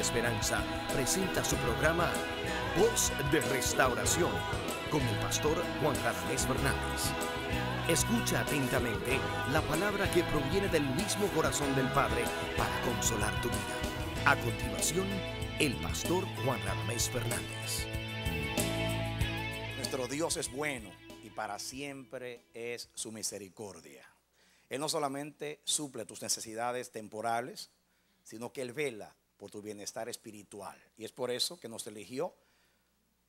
Esperanza presenta su programa Voz de Restauración con el pastor Juan Ramés Fernández. Escucha atentamente la palabra que proviene del mismo corazón del Padre para consolar tu vida. A continuación, el pastor Juan Ramés Fernández. Nuestro Dios es bueno y para siempre es su misericordia. Él no solamente suple tus necesidades temporales, sino que Él vela por tu bienestar espiritual. Y es por eso que nos eligió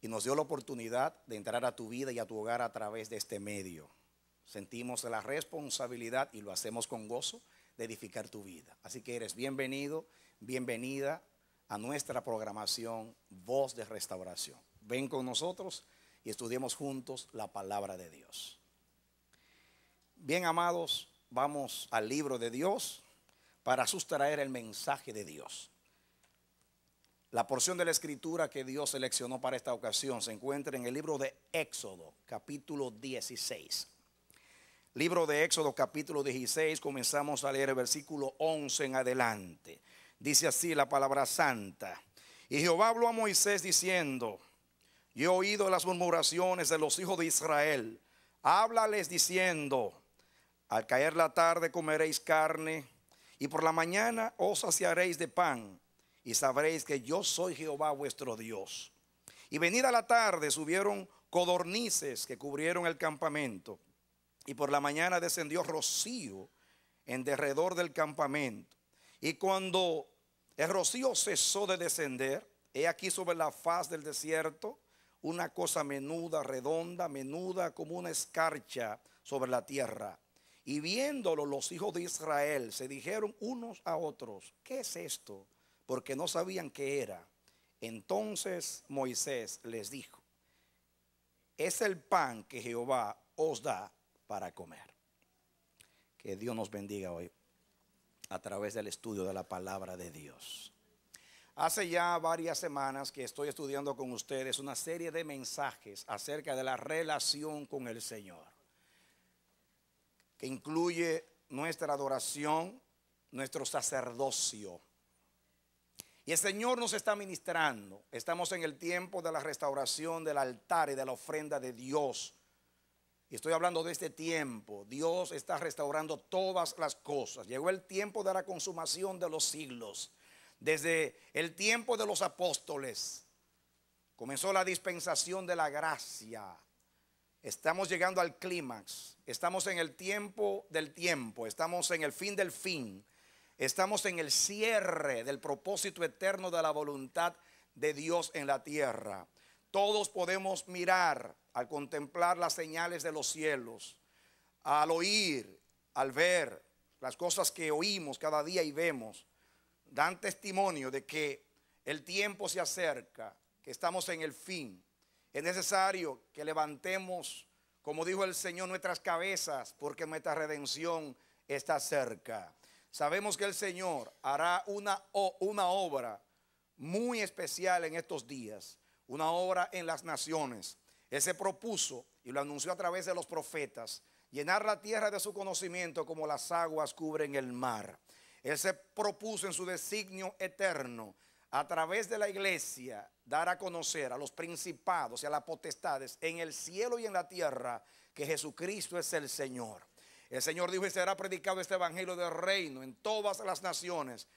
y nos dio la oportunidad de entrar a tu vida y a tu hogar a través de este medio. Sentimos la responsabilidad y lo hacemos con gozo de edificar tu vida. Así que eres bienvenido, bienvenida a nuestra programación Voz de Restauración. Ven con nosotros y estudiemos juntos la palabra de Dios. Bien, amados, vamos al libro de Dios para sustraer el mensaje de Dios. La porción de la escritura que Dios seleccionó para esta ocasión se encuentra en el libro de Éxodo, capítulo 16. Libro de Éxodo, capítulo 16, comenzamos a leer el versículo 11 en adelante. Dice así la palabra santa. Y Jehová habló a Moisés diciendo, yo he oído las murmuraciones de los hijos de Israel. Háblales diciendo, al caer la tarde comeréis carne y por la mañana os saciaréis de pan y sabréis que yo soy Jehová vuestro Dios. Y venida la tarde subieron codornices que cubrieron el campamento, y por la mañana descendió rocío en derredor del campamento. Y cuando el rocío cesó de descender, he aquí sobre la faz del desierto una cosa menuda, redonda, menuda como una escarcha sobre la tierra. Y viéndolo los hijos de Israel se dijeron unos a otros, ¿qué es esto? porque no sabían qué era. Entonces Moisés les dijo, es el pan que Jehová os da para comer. Que Dios nos bendiga hoy a través del estudio de la palabra de Dios. Hace ya varias semanas que estoy estudiando con ustedes una serie de mensajes acerca de la relación con el Señor, que incluye nuestra adoración, nuestro sacerdocio, y el Señor nos está ministrando. Estamos en el tiempo de la restauración del altar y de la ofrenda de Dios. Y estoy hablando de este tiempo. Dios está restaurando todas las cosas. Llegó el tiempo de la consumación de los siglos. Desde el tiempo de los apóstoles comenzó la dispensación de la gracia. Estamos llegando al clímax. Estamos en el tiempo del tiempo. Estamos en el fin del fin. Estamos en el cierre del propósito eterno de la voluntad de Dios en la tierra. Todos podemos mirar al contemplar las señales de los cielos, al oír, al ver las cosas que oímos cada día y vemos, dan testimonio de que el tiempo se acerca, que estamos en el fin. Es necesario que levantemos, como dijo el Señor, nuestras cabezas, porque nuestra redención está cerca. Sabemos que el Señor hará una, una obra muy especial en estos días, una obra en las naciones. Él se propuso y lo anunció a través de los profetas, llenar la tierra de su conocimiento como las aguas cubren el mar. Él se propuso en su designio eterno, a través de la iglesia, dar a conocer a los principados y a las potestades en el cielo y en la tierra que Jesucristo es el Señor. El Señor dijo, y este será predicado este evangelio del reino en todas las naciones.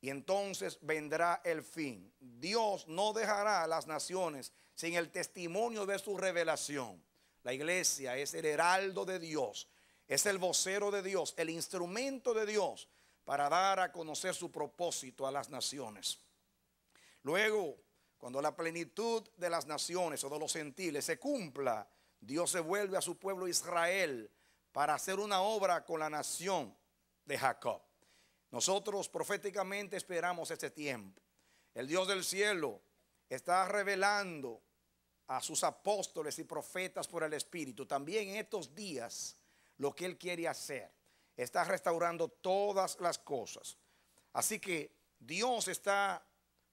Y entonces vendrá el fin. Dios no dejará a las naciones sin el testimonio de su revelación. La iglesia es el heraldo de Dios, es el vocero de Dios, el instrumento de Dios para dar a conocer su propósito a las naciones. Luego, cuando la plenitud de las naciones o de los gentiles se cumpla, Dios se vuelve a su pueblo Israel para hacer una obra con la nación de Jacob. Nosotros proféticamente esperamos este tiempo. El Dios del cielo está revelando a sus apóstoles y profetas por el Espíritu también en estos días lo que Él quiere hacer. Está restaurando todas las cosas. Así que Dios está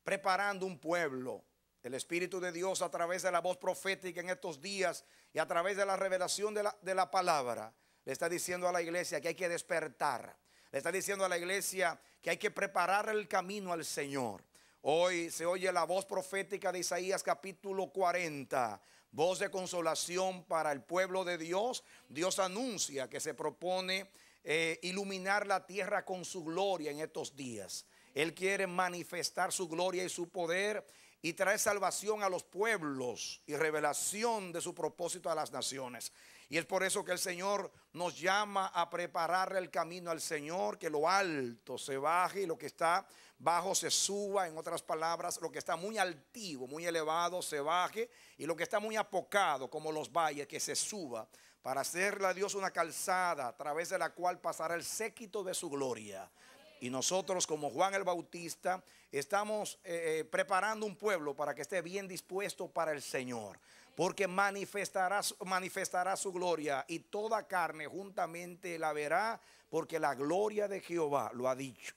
preparando un pueblo. El Espíritu de Dios a través de la voz profética en estos días y a través de la revelación de la, palabra le está diciendo a la iglesia que hay que despertar. Le está diciendo a la iglesia que hay que preparar el camino al Señor. Hoy se oye la voz profética de Isaías capítulo 40, voz de consolación para el pueblo de Dios. Dios anuncia que se propone eh, iluminar la tierra con su gloria en estos días. Él quiere manifestar su gloria y su poder y traer salvación a los pueblos y revelación de su propósito a las naciones. Y es por eso que el Señor nos llama a preparar el camino al Señor, que lo alto se baje y lo que está bajo se suba, en otras palabras, lo que está muy altivo, muy elevado se baje y lo que está muy apocado, como los valles, que se suba, para hacerle a Dios una calzada a través de la cual pasará el séquito de su gloria. Y nosotros, como Juan el Bautista, estamos eh, eh, preparando un pueblo para que esté bien dispuesto para el Señor porque manifestará, su gloria y toda carne juntamente la verá, porque la gloria de Jehová lo ha dicho.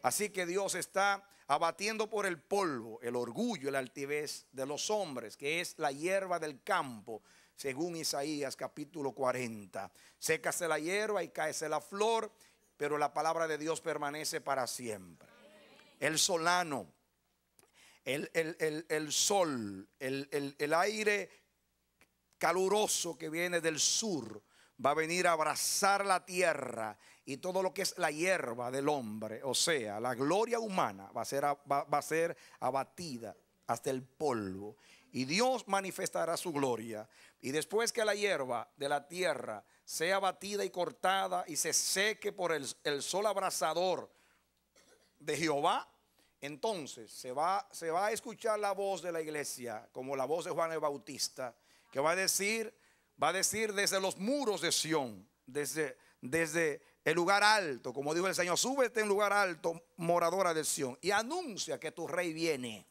Así que Dios está abatiendo por el polvo el orgullo, la altivez de los hombres, que es la hierba del campo, según Isaías capítulo 40. Sécase la hierba y cáese la flor, pero la palabra de Dios permanece para siempre. El solano el, sol, el aire caluroso que viene del sur va a venir a abrazar la tierra y todo lo que es la hierba del hombre, o sea, la gloria humana va a ser, a ser abatida hasta el polvo. Y Dios manifestará su gloria. Y después que la hierba de la tierra sea abatida y cortada y se seque por el, el sol abrasador de Jehová, entonces se va, se va a escuchar la voz de la iglesia, como la voz de Juan el Bautista, que va a decir, va a decir desde los muros de Sión, desde, desde el lugar alto, como dijo el Señor, súbete en lugar alto, moradora de Sión, y anuncia que tu rey viene.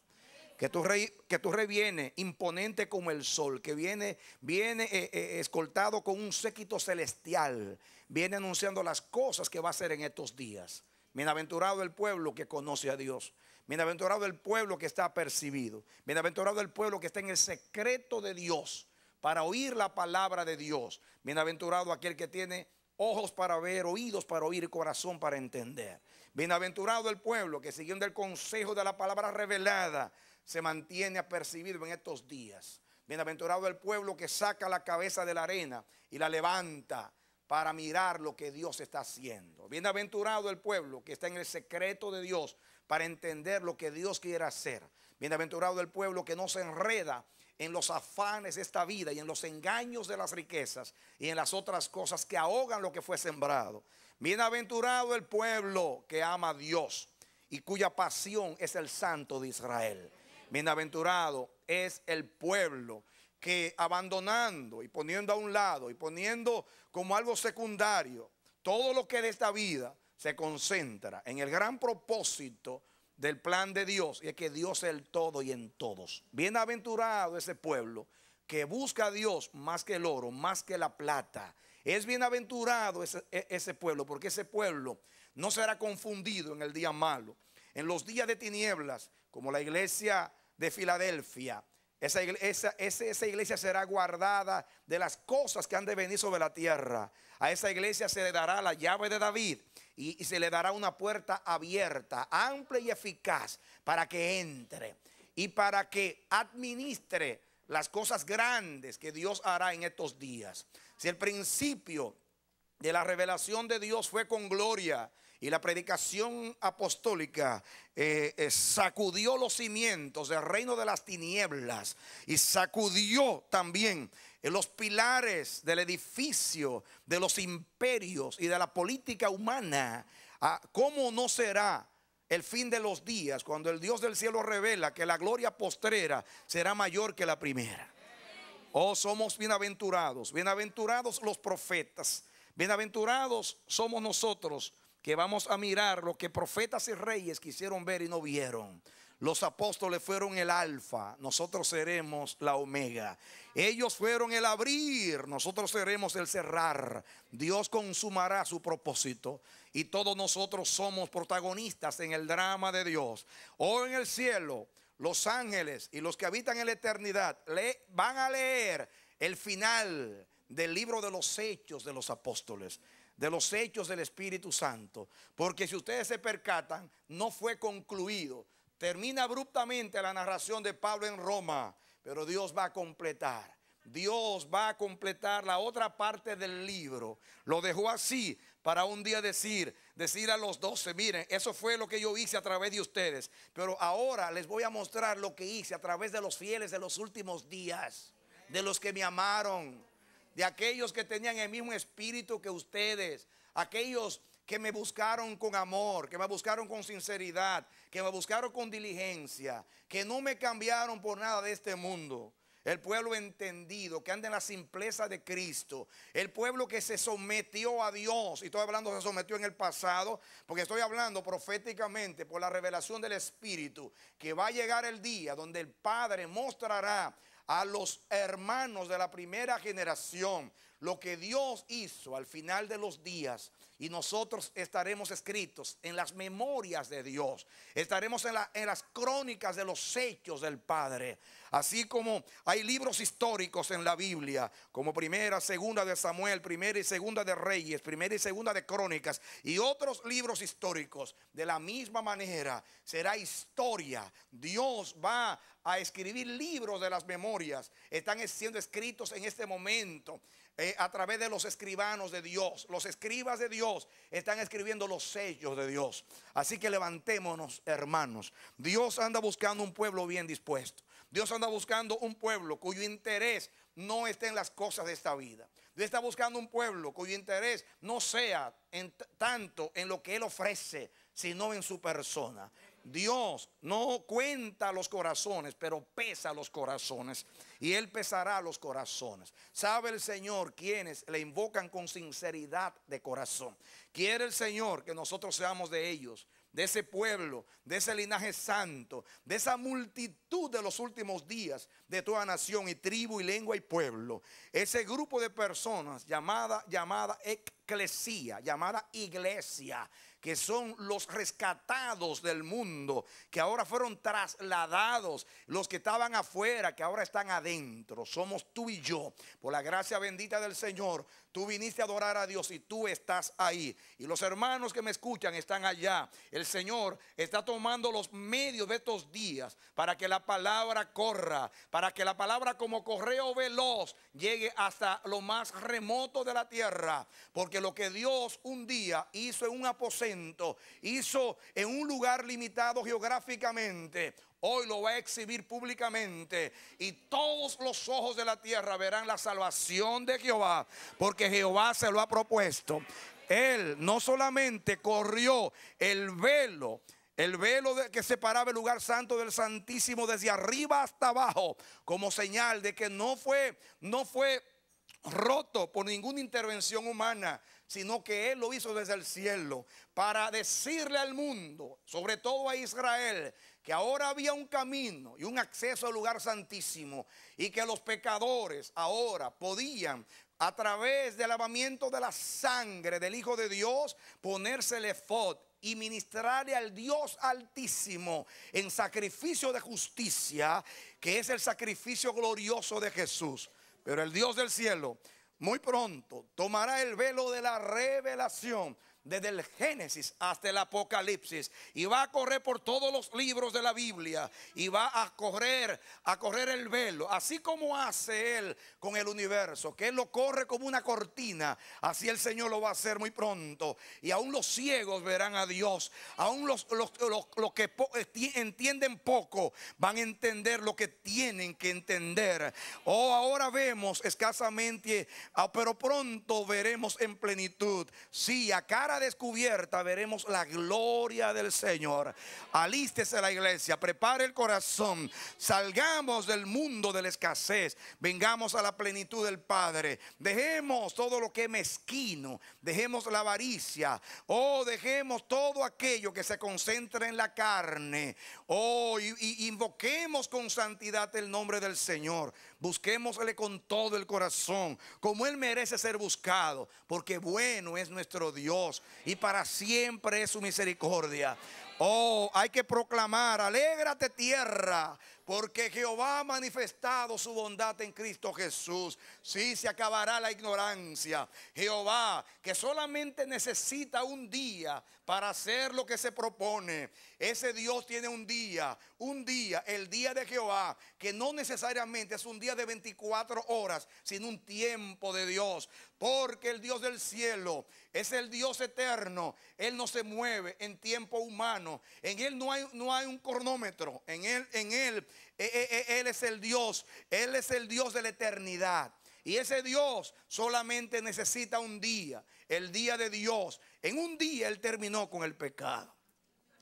Que tu, rey, que viene imponente como el sol, que viene, viene eh, eh, escoltado con un séquito celestial, viene anunciando las cosas que va a hacer en estos días. Bienaventurado el pueblo que conoce a Dios. Bienaventurado el pueblo que está percibido. Bienaventurado el pueblo que está en el secreto de Dios para oír la palabra de Dios. Bienaventurado aquel que tiene ojos para ver, oídos para oír y corazón para entender. Bienaventurado el pueblo que siguiendo el consejo de la palabra revelada se mantiene apercibido en estos días. Bienaventurado el pueblo que saca la cabeza de la arena y la levanta para mirar lo que Dios está haciendo. Bienaventurado el pueblo que está en el secreto de Dios para entender lo que Dios quiere hacer. Bienaventurado el pueblo que no se enreda en los afanes de esta vida y en los engaños de las riquezas y en las otras cosas que ahogan lo que fue sembrado. Bienaventurado el pueblo que ama a Dios y cuya pasión es el santo de Israel. Bienaventurado es el pueblo que abandonando y poniendo a un lado y poniendo como algo secundario todo lo que de esta vida se concentra en el gran propósito del plan de Dios, y es que Dios es el todo y en todos. Bienaventurado ese pueblo que busca a Dios más que el oro, más que la plata. Es bienaventurado ese, e, pueblo, porque ese pueblo no será confundido en el día malo. En los días de tinieblas, como la iglesia de Filadelfia, esa iglesia, esa iglesia será guardada de las cosas que han de venir sobre la tierra. A esa iglesia se le dará la llave de David y, y se le dará una puerta abierta, amplia y eficaz para que entre y para que administre las cosas grandes que Dios hará en estos días. Si el principio de la revelación de Dios fue con gloria y la predicación apostólica eh, eh, sacudió los cimientos del reino de las tinieblas y sacudió también eh, los pilares del edificio, de los imperios y de la política humana. a ¿Cómo no será el fin de los días cuando el Dios del cielo revela que la gloria postrera será mayor que la primera? Oh, somos bienaventurados, bienaventurados los profetas, bienaventurados somos nosotros que vamos a mirar lo que profetas y reyes quisieron ver y no vieron. Los apóstoles fueron el alfa, nosotros seremos la omega. Ellos fueron el abrir, nosotros seremos el cerrar. Dios consumará su propósito y todos nosotros somos protagonistas en el drama de Dios. O oh, en el cielo, los ángeles y los que habitan en la eternidad le, van a leer el final del libro de los hechos de los apóstoles de los hechos del Espíritu Santo. Porque si ustedes se percatan, no fue concluido. Termina abruptamente la narración de Pablo en Roma, pero Dios va a completar. Dios va a completar la otra parte del libro. Lo dejó así para un día decir, decir a los doce, miren, eso fue lo que yo hice a través de ustedes, pero ahora les voy a mostrar lo que hice a través de los fieles de los últimos días, de los que me amaron, de aquellos que tenían el mismo espíritu que ustedes, aquellos que me buscaron con amor, que me buscaron con sinceridad, que me buscaron con diligencia, que no me cambiaron por nada de este mundo. El pueblo entendido, que anda en la simpleza de Cristo. El pueblo que se sometió a Dios. Y estoy hablando, se sometió en el pasado, porque estoy hablando proféticamente por la revelación del Espíritu, que va a llegar el día donde el Padre mostrará a los hermanos de la primera generación lo que Dios hizo al final de los días y nosotros estaremos escritos en las memorias de Dios, estaremos en, las crónicas de los hechos del Padre, así como hay libros históricos en la Biblia, como primera, segunda de Samuel, primera y segunda de Reyes, primera y segunda de Crónicas y otros libros históricos. De la misma manera será historia. Dios va a escribir libros de las memorias, están siendo escritos en este momento. Eh, a través de los escribanos de Dios. Los escribas de Dios están escribiendo los sellos de Dios. Así que levantémonos, hermanos. Dios anda buscando un pueblo bien dispuesto. Dios anda buscando un pueblo cuyo interés no esté en las cosas de esta vida. Dios está buscando un pueblo cuyo interés no sea en tanto en lo que Él ofrece, sino en su persona. Dios no cuenta los corazones, pero pesa los corazones. Y Él pesará los corazones. Sabe el Señor quienes le invocan con sinceridad de corazón. Quiere el Señor que nosotros seamos de ellos, de ese pueblo, de ese linaje santo, de esa multitud de los últimos días, de toda nación y tribu y lengua y pueblo. Ese grupo de personas llamada, llamada eclesía, llamada iglesia que son los rescatados del mundo, que ahora fueron trasladados, los que estaban afuera, que ahora están adentro. Somos tú y yo. Por la gracia bendita del Señor, tú viniste a adorar a Dios y tú estás ahí. Y los hermanos que me escuchan están allá. El Señor está tomando los medios de estos días para que la palabra corra, para que la palabra como correo veloz llegue hasta lo más remoto de la tierra. Porque lo que Dios un día hizo en un aposento, hizo en un lugar limitado geográficamente, hoy lo va a exhibir públicamente y todos los ojos de la tierra verán la salvación de Jehová, porque Jehová se lo ha propuesto. Él no solamente corrió el velo, el velo que separaba el lugar santo del santísimo desde arriba hasta abajo, como señal de que no fue no fue roto por ninguna intervención humana, sino que Él lo hizo desde el cielo para decirle al mundo, sobre todo a Israel, que ahora había un camino y un acceso al lugar santísimo y que los pecadores ahora podían a través del lavamiento de la sangre del Hijo de Dios ponérsele fot y ministrarle al Dios altísimo en sacrificio de justicia, que es el sacrificio glorioso de Jesús. Pero el Dios del cielo muy pronto tomará el velo de la revelación desde el Génesis hasta el Apocalipsis y va a correr por todos los libros de la Biblia y va a correr, a correr el velo, así como hace él con el universo, que él lo corre como una cortina, así el Señor lo va a hacer muy pronto y aún los ciegos verán a Dios, aún los, los, que entienden poco van a entender lo que tienen que entender. Oh, ahora vemos escasamente, ah, pero pronto veremos en plenitud, sí, a cara descubierta veremos la gloria del Señor. Alístese la iglesia, prepare el corazón, salgamos del mundo de la escasez, vengamos a la plenitud del Padre, dejemos todo lo que es mezquino, dejemos la avaricia, oh, dejemos todo aquello que se concentra en la carne, oh, invoquemos con santidad el nombre del Señor. Busquémosle con todo el corazón, como Él merece ser buscado, porque bueno es nuestro Dios y para siempre es su misericordia. Oh, hay que proclamar, alégrate tierra, porque Jehová ha manifestado su bondad en Cristo Jesús. Sí, se acabará la ignorancia. Jehová, que solamente necesita un día para hacer lo que se propone. Ese Dios tiene un día, un día, el día de Jehová, que no necesariamente es un día de 24 horas, sino un tiempo de Dios. Porque el Dios del cielo es el Dios eterno. Él no se mueve en tiempo humano. En Él no hay, no hay un cronómetro. En Él, en Él, e, e, e, Él es el Dios. Él es el Dios de la eternidad. Y ese Dios solamente necesita un día el día de Dios. En un día Él terminó con el pecado.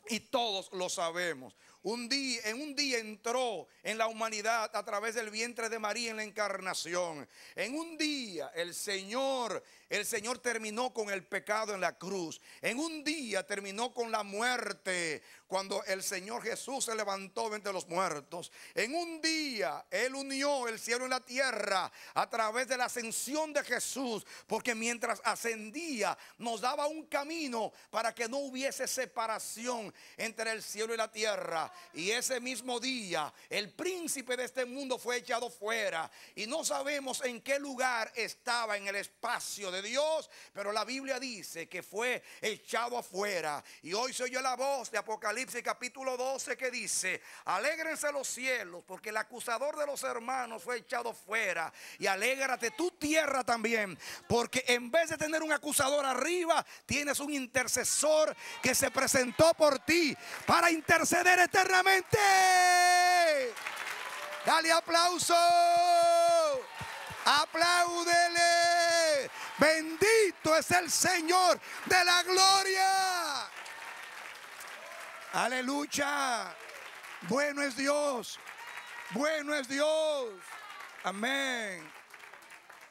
Y todos lo sabemos. Un día, en un día entró en la humanidad a través del vientre de María en la encarnación. En un día el Señor el Señor terminó con el pecado en la cruz. En un día terminó con la muerte. Cuando el Señor Jesús se levantó entre los muertos. En un día Él unió el cielo y la tierra a través de la ascensión de Jesús. Porque mientras ascendía nos daba un camino para que no hubiese separación entre el cielo y la tierra. Y ese mismo día el príncipe de este mundo fue echado fuera. Y no sabemos en qué lugar estaba en el espacio de Dios, pero la Biblia dice que fue echado afuera. Y hoy soy yo la voz de Apocalipsis capítulo 12 que dice, alégrense los cielos, porque el acusador de los hermanos fue echado fuera Y alégrate tu tierra también, porque en vez de tener un acusador arriba, tienes un intercesor que se presentó por ti para interceder eternamente. Dale aplauso. Aplaude es el Señor de la gloria. Aleluya. Bueno es Dios. Bueno es Dios. Amén.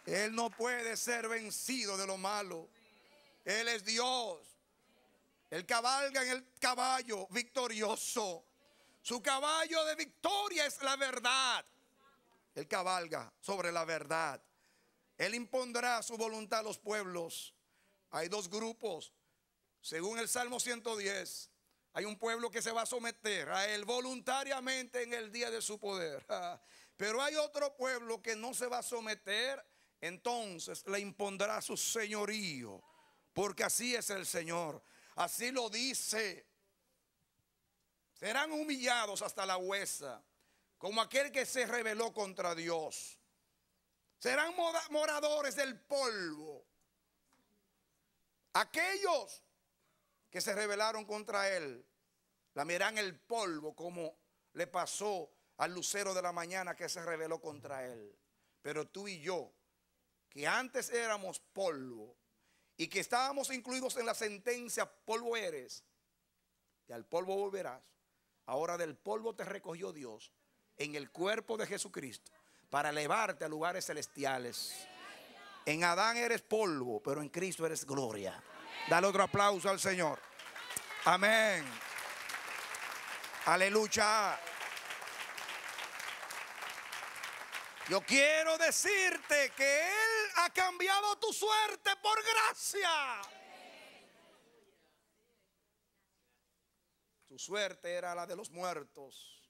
Él no puede ser vencido de lo malo. Él es Dios. Él cabalga en el caballo victorioso. Su caballo de victoria es la verdad. Él cabalga sobre la verdad. Él impondrá su voluntad a los pueblos. Hay dos grupos. Según el Salmo 110, hay un pueblo que se va a someter a Él voluntariamente en el día de su poder. Pero hay otro pueblo que no se va a someter, entonces le impondrá su señorío. Porque así es el Señor. Así lo dice. Serán humillados hasta la huesa, como aquel que se rebeló contra Dios serán moradores del polvo. Aquellos que se rebelaron contra él, lamerán el polvo como le pasó al lucero de la mañana que se rebeló contra él. Pero tú y yo, que antes éramos polvo y que estábamos incluidos en la sentencia, polvo eres, y al polvo volverás, ahora del polvo te recogió Dios en el cuerpo de Jesucristo para elevarte a lugares celestiales. En Adán eres polvo, pero en Cristo eres gloria. Dale otro aplauso al Señor. Amén. Aleluya. Yo quiero decirte que Él ha cambiado tu suerte por gracia. Tu suerte era la de los muertos.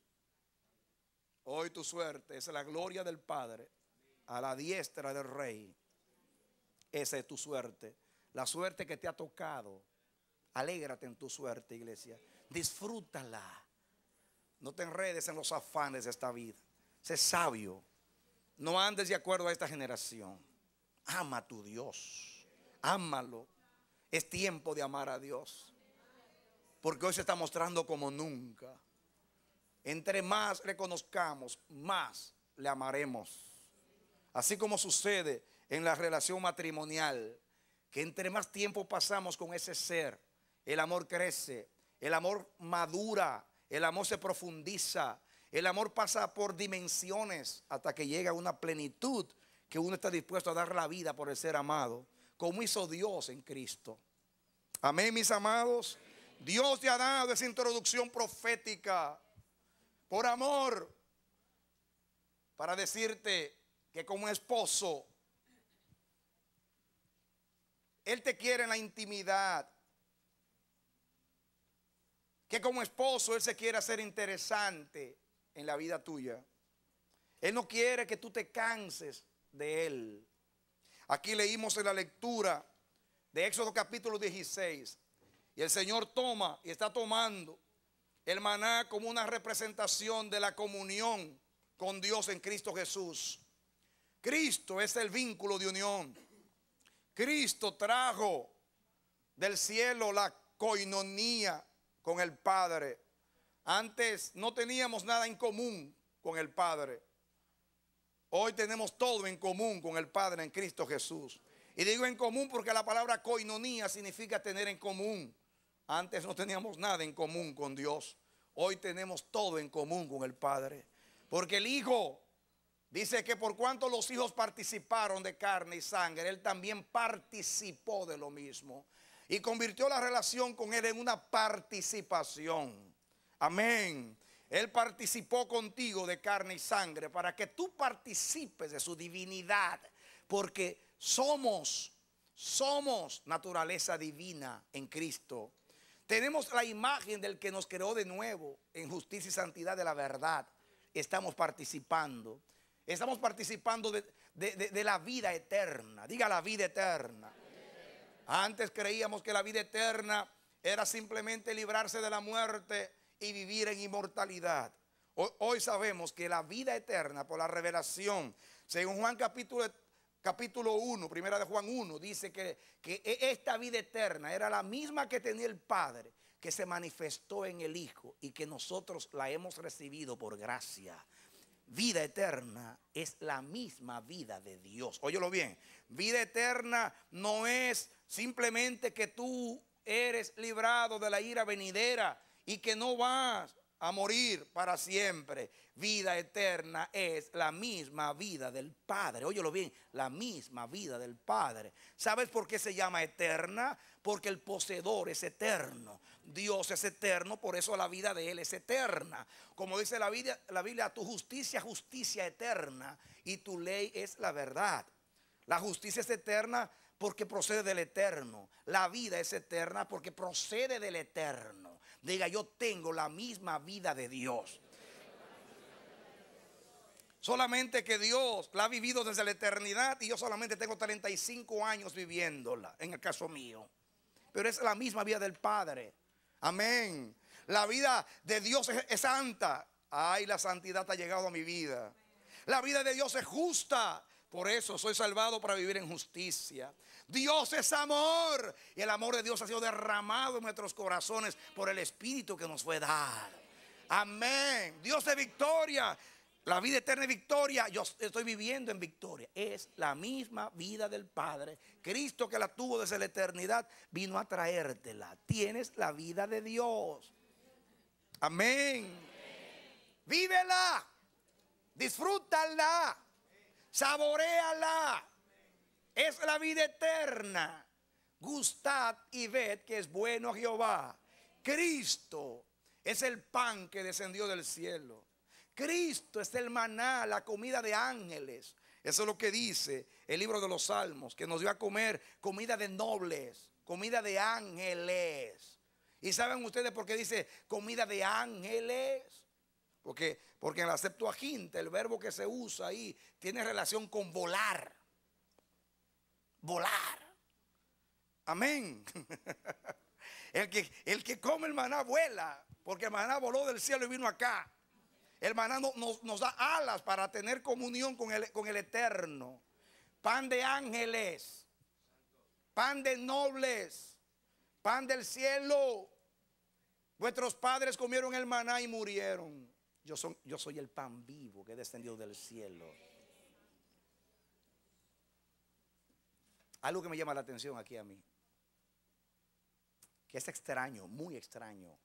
Hoy tu suerte es la gloria del Padre a la diestra del Rey. Esa es tu suerte. La suerte que te ha tocado. Alégrate en tu suerte, iglesia. Disfrútala. No te enredes en los afanes de esta vida. Sé sabio. No andes de acuerdo a esta generación. Ama a tu Dios. Ámalo. Es tiempo de amar a Dios. Porque hoy se está mostrando como nunca. Entre más reconozcamos, más le amaremos. Así como sucede en la relación matrimonial, que entre más tiempo pasamos con ese ser, el amor crece, el amor madura, el amor se profundiza, el amor pasa por dimensiones hasta que llega a una plenitud que uno está dispuesto a dar la vida por el ser amado, como hizo Dios en Cristo. Amén, mis amados. Dios te ha dado esa introducción profética por amor, para decirte que como esposo, Él te quiere en la intimidad, que como esposo Él se quiere hacer interesante en la vida tuya. Él no quiere que tú te canses de Él. Aquí leímos en la lectura de Éxodo capítulo 16, y el Señor toma y está tomando el maná como una representación de la comunión con Dios en Cristo Jesús. Cristo es el vínculo de unión. Cristo trajo del cielo la coinonía con el Padre. Antes no teníamos nada en común con el Padre. Hoy tenemos todo en común con el Padre en Cristo Jesús. Y digo en común porque la palabra coinonía significa tener en común. Antes no teníamos nada en común con Dios. Hoy tenemos todo en común con el Padre. Porque el Hijo dice que por cuanto los hijos participaron de carne y sangre, Él también participó de lo mismo. Y convirtió la relación con Él en una participación. Amén. Él participó contigo de carne y sangre para que tú participes de su divinidad. Porque somos, somos naturaleza divina en Cristo. Tenemos la imagen del que nos creó de nuevo en justicia y santidad de la verdad. Estamos participando. Estamos participando de, la vida eterna. Diga la vida eterna. Antes creíamos que la vida eterna era simplemente librarse de la muerte y vivir en inmortalidad. Hoy, sabemos que la vida eterna por la revelación, según Juan capítulo capítulo 1, primera de Juan 1, dice que, que e, esta vida eterna era la misma que tenía el Padre, que se manifestó en el Hijo y que nosotros la hemos recibido por gracia. Vida eterna es la misma vida de Dios. Óyelo bien, vida eterna no es simplemente que tú eres librado de la ira venidera y que no vas a morir para siempre. Vida eterna es la misma vida del Padre. Óyelo bien, la misma vida del Padre. ¿Sabes por qué se llama eterna? Porque el poseedor es eterno. Dios es eterno, por eso la vida de Él es eterna. Como dice la Biblia, la Biblia tu justicia, justicia eterna, y tu ley es la verdad. La justicia es eterna porque procede del eterno. La vida es eterna porque procede del eterno. Diga, yo tengo la misma vida de Dios. Solamente que Dios la ha vivido desde la eternidad y yo solamente tengo 35 años viviéndola, en el caso mío. Pero es la misma vida del Padre. Amén. La vida de Dios es, santa. Ay, la santidad ha llegado a mi vida. La vida de Dios es justa. Por eso soy salvado para vivir en justicia. Dios es amor. Y el amor de Dios ha sido derramado en nuestros corazones por el Espíritu que nos fue dado. Amén. Dios es victoria. La vida eterna es victoria. Yo estoy viviendo en victoria. Es la misma vida del Padre. Cristo que la tuvo desde la eternidad vino a traértela. Tienes la vida de Dios. Amén. Vívela. Disfrútala. Saboreala es la vida eterna. Gustad y ved que es bueno Jehová. Cristo es el pan que descendió del cielo. Cristo es el maná, la comida de ángeles. Eso es lo que dice el libro de los Salmos, que nos dio a comer comida de nobles, comida de ángeles. ¿Y saben ustedes por qué dice comida de ángeles? Porque, porque en la Septuaginta el verbo que se usa ahí tiene relación con volar volar. Amén. El que, el que come el maná vuela, porque el maná voló del cielo y vino acá. El maná nos, da alas para tener comunión con el, con el eterno. Pan de ángeles, pan de nobles, pan del cielo. Vuestros padres comieron el maná y murieron. Yo, soy yo soy el pan vivo que descendió del cielo. Algo que me llama la atención aquí a mí, que es extraño, muy extraño,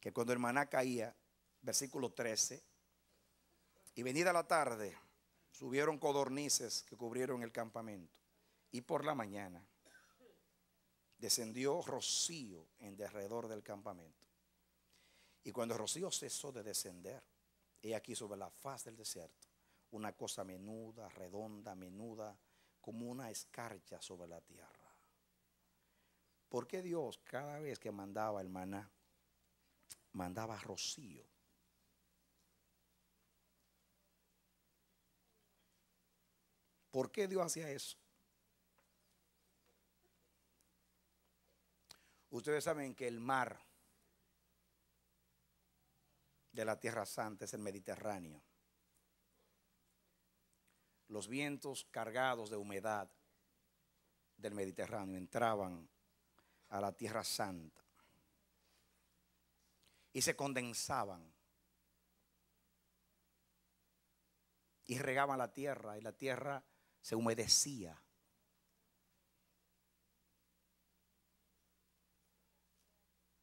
que cuando el maná caía, versículo 13, y venida la tarde, subieron codornices que cubrieron el campamento, y por la mañana descendió rocío en derredor del campamento. Y cuando rocío cesó de descender, he aquí sobre la faz del desierto, una cosa menuda, redonda, menuda, como una escarcha sobre la tierra. ¿Por qué Dios cada vez que mandaba el maná, mandaba rocío? ¿Por qué Dios hacía eso? Ustedes saben que el mar de la Tierra Santa es el Mediterráneo los vientos cargados de humedad del Mediterráneo entraban a la Tierra Santa y se condensaban y regaban la tierra y la tierra se humedecía.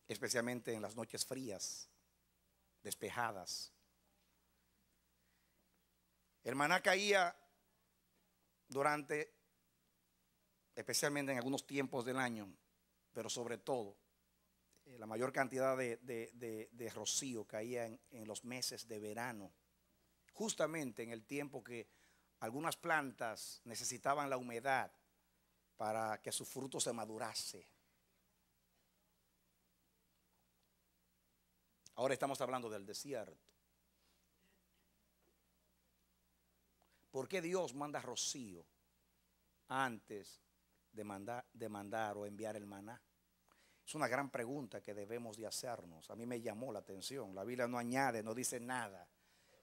especialmente en las noches frías, despejadas. El maná caía durante, especialmente en algunos tiempos del año, pero sobre todo, eh, la mayor cantidad de, rocío caía en, en, los meses de verano, justamente en el tiempo que algunas plantas necesitaban la humedad para que su fruto se madurase. Ahora estamos hablando del desierto. ¿Por qué Dios manda rocío antes de mandar, o enviar el maná? Es una gran pregunta que debemos de hacernos. A mí me llamó la atención. La Biblia no añade, no dice nada.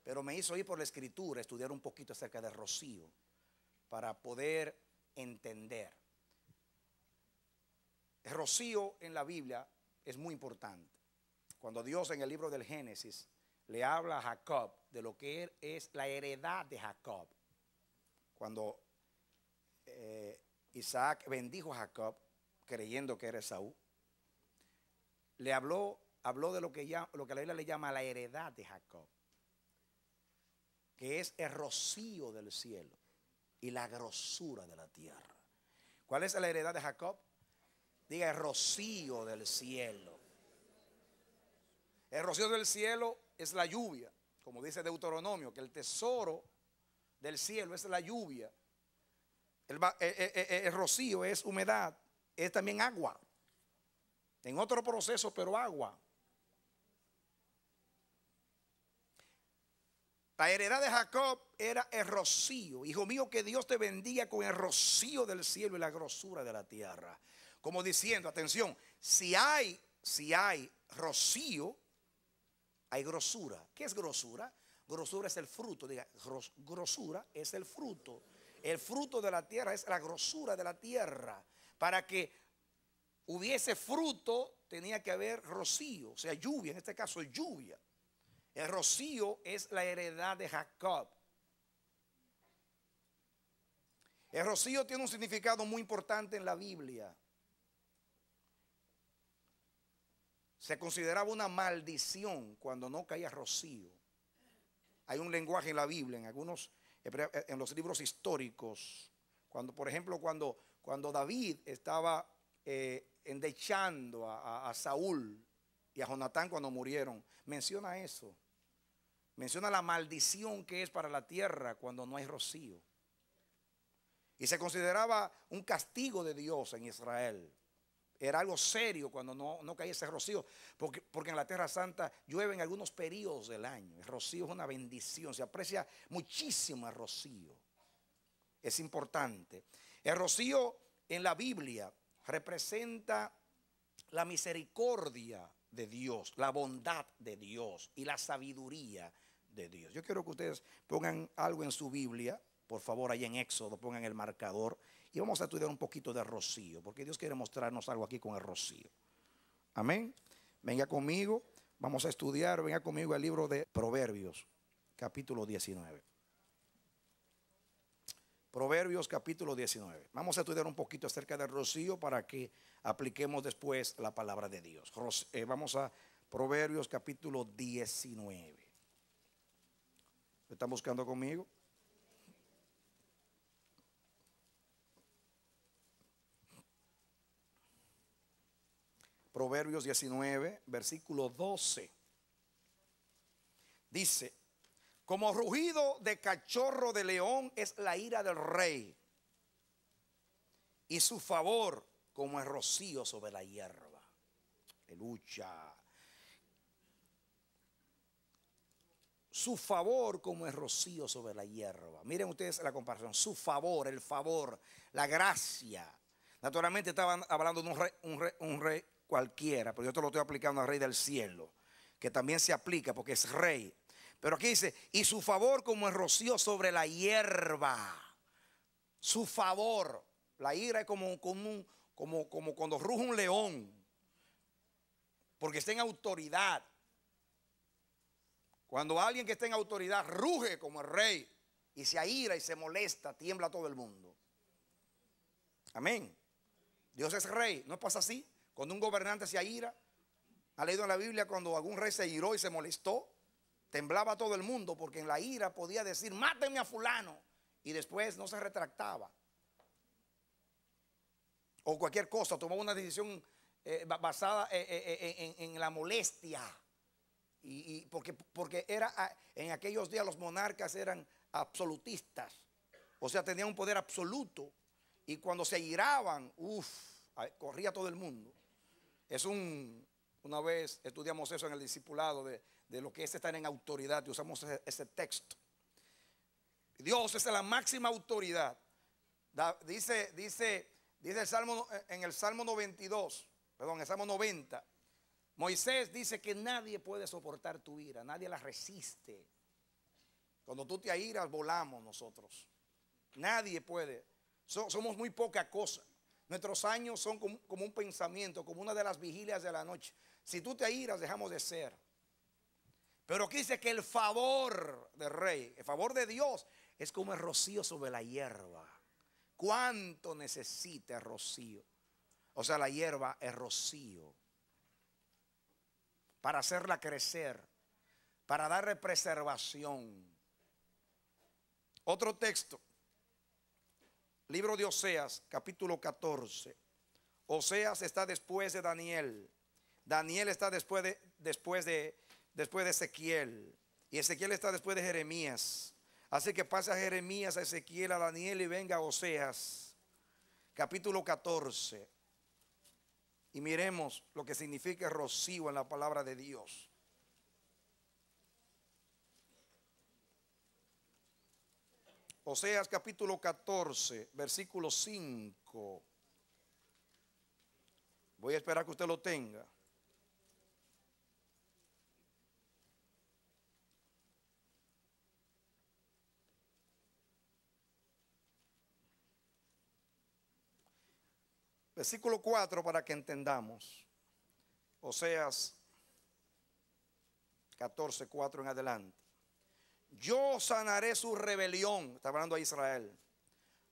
Pero me hizo ir por la escritura, estudiar un poquito acerca de rocío para poder entender. rocío en la Biblia es muy importante. Cuando Dios en el libro del Génesis le habla a Jacob de lo que es la heredad de Jacob. Cuando eh, Isaac bendijo a Jacob, creyendo que era Saúl le habló, habló de lo que, ya, lo que la Biblia le llama la heredad de Jacob, que es el rocío del cielo y la grosura de la tierra. ¿Cuál es la heredad de Jacob? Diga el rocío del cielo. El rocío del cielo es la lluvia, como dice Deuteronomio, que el tesoro del cielo es la lluvia, eh, eh, eh, el, rocío es humedad, es también agua, en otro proceso, pero agua. La heredad de Jacob era el rocío. Hijo mío, que Dios te bendiga con el rocío del cielo y la grosura de la tierra. Como diciendo, atención, si hay, si hay rocío, hay grosura. ¿Qué es grosura? Grosura es el fruto, diga, grosura es el fruto. El fruto de la tierra es la grosura de la tierra. Para que hubiese fruto tenía que haber rocío, o sea, lluvia, en este caso lluvia. El rocío es la heredad de Jacob. El rocío tiene un significado muy importante en la Biblia. Se consideraba una maldición cuando no caía rocío. Hay un lenguaje en la Biblia, en algunos, eh, en los libros históricos, cuando, por ejemplo, cuando, cuando David estaba eh, endechando a, a Saúl y a Jonatán cuando murieron, menciona eso. Menciona la maldición que es para la tierra cuando no hay rocío. Y se consideraba un castigo de Dios en Israel. Era algo serio cuando no, no caía ese rocío, porque, porque, en la Tierra Santa llueve en algunos periodos del año. El rocío es una bendición, se aprecia muchísimo el rocío. Es importante. El rocío en la Biblia representa la misericordia de Dios, la bondad de Dios y la sabiduría de Dios. Yo quiero que ustedes pongan algo en su Biblia, por favor, ahí en Éxodo, pongan el marcador y vamos a estudiar un poquito de rocío, porque Dios quiere mostrarnos algo aquí con el rocío. Amén. Venga conmigo, vamos a estudiar, venga conmigo al libro de Proverbios, capítulo 19. Proverbios capítulo 19. Vamos a estudiar un poquito acerca del rocío para que apliquemos después la palabra de Dios. Eh, vamos a Proverbios capítulo 19. ¿Están buscando conmigo? Proverbios 19, versículo 12. Dice, como rugido de cachorro de león es la ira del rey, y su favor como el rocío sobre la hierba. Aleluya. Su favor como es rocío sobre la hierba. Miren ustedes la comparación. Su favor, el favor, la gracia. Naturalmente estaban hablando de un rey, un un rey cualquiera, pero yo te lo estoy aplicando al Rey del Cielo, que también se aplica porque es Rey. Pero aquí dice, y su favor como el rocío sobre la hierba. Su favor. La ira es como, como, como, como cuando ruge un león, porque está en autoridad. Cuando alguien que está en autoridad ruge como el rey y se aira y se molesta, tiembla todo el mundo. Amén. Dios es rey, ¿no pasa así? Cuando un gobernante se ira, ha leído en la Biblia cuando algún rey se iró y se molestó, temblaba todo el mundo porque en la ira podía decir, máteme a fulano, y después no se retractaba. O cualquier cosa, tomaba una decisión eh, basada eh, eh, en, la molestia. Y, porque, era ah, en aquellos días los monarcas eran absolutistas, o sea, tenían un poder absoluto. Y cuando se iraban, uff, ah, corría todo el mundo. Es un, una vez estudiamos eso en el discipulado de, lo que es estar en autoridad y usamos ese, texto. Dios es la máxima autoridad. dice, dice, dice el Salmo, en el Salmo 92, perdón, el Salmo 90, Moisés dice que nadie puede soportar tu ira, nadie la resiste. Cuando tú te airas, volamos nosotros. Nadie puede. somos muy poca cosa. Nuestros años son como, un pensamiento, como una de las vigilias de la noche. Si tú te iras dejamos de ser. Pero aquí dice que el favor del rey, el favor de Dios, es como el rocío sobre la hierba. ¿Cuánto necesita el rocío? O sea, la hierba es rocío. Para hacerla crecer, para darle preservación. Otro texto. Libro de Oseas, capítulo 14. Oseas está después de Daniel. Daniel está después de, después de, después de Ezequiel. Y Ezequiel está después de Jeremías. Así que pasa a Jeremías, a Ezequiel, a Daniel y venga a Oseas, capítulo 14. Y miremos lo que significa rocío en la palabra de Dios. Oseas capítulo 14, versículo 5. Voy a esperar que usted lo tenga. Versículo 4 para que entendamos. Oseas 14, 4 en adelante. Yo sanaré su rebelión. Está hablando a Israel.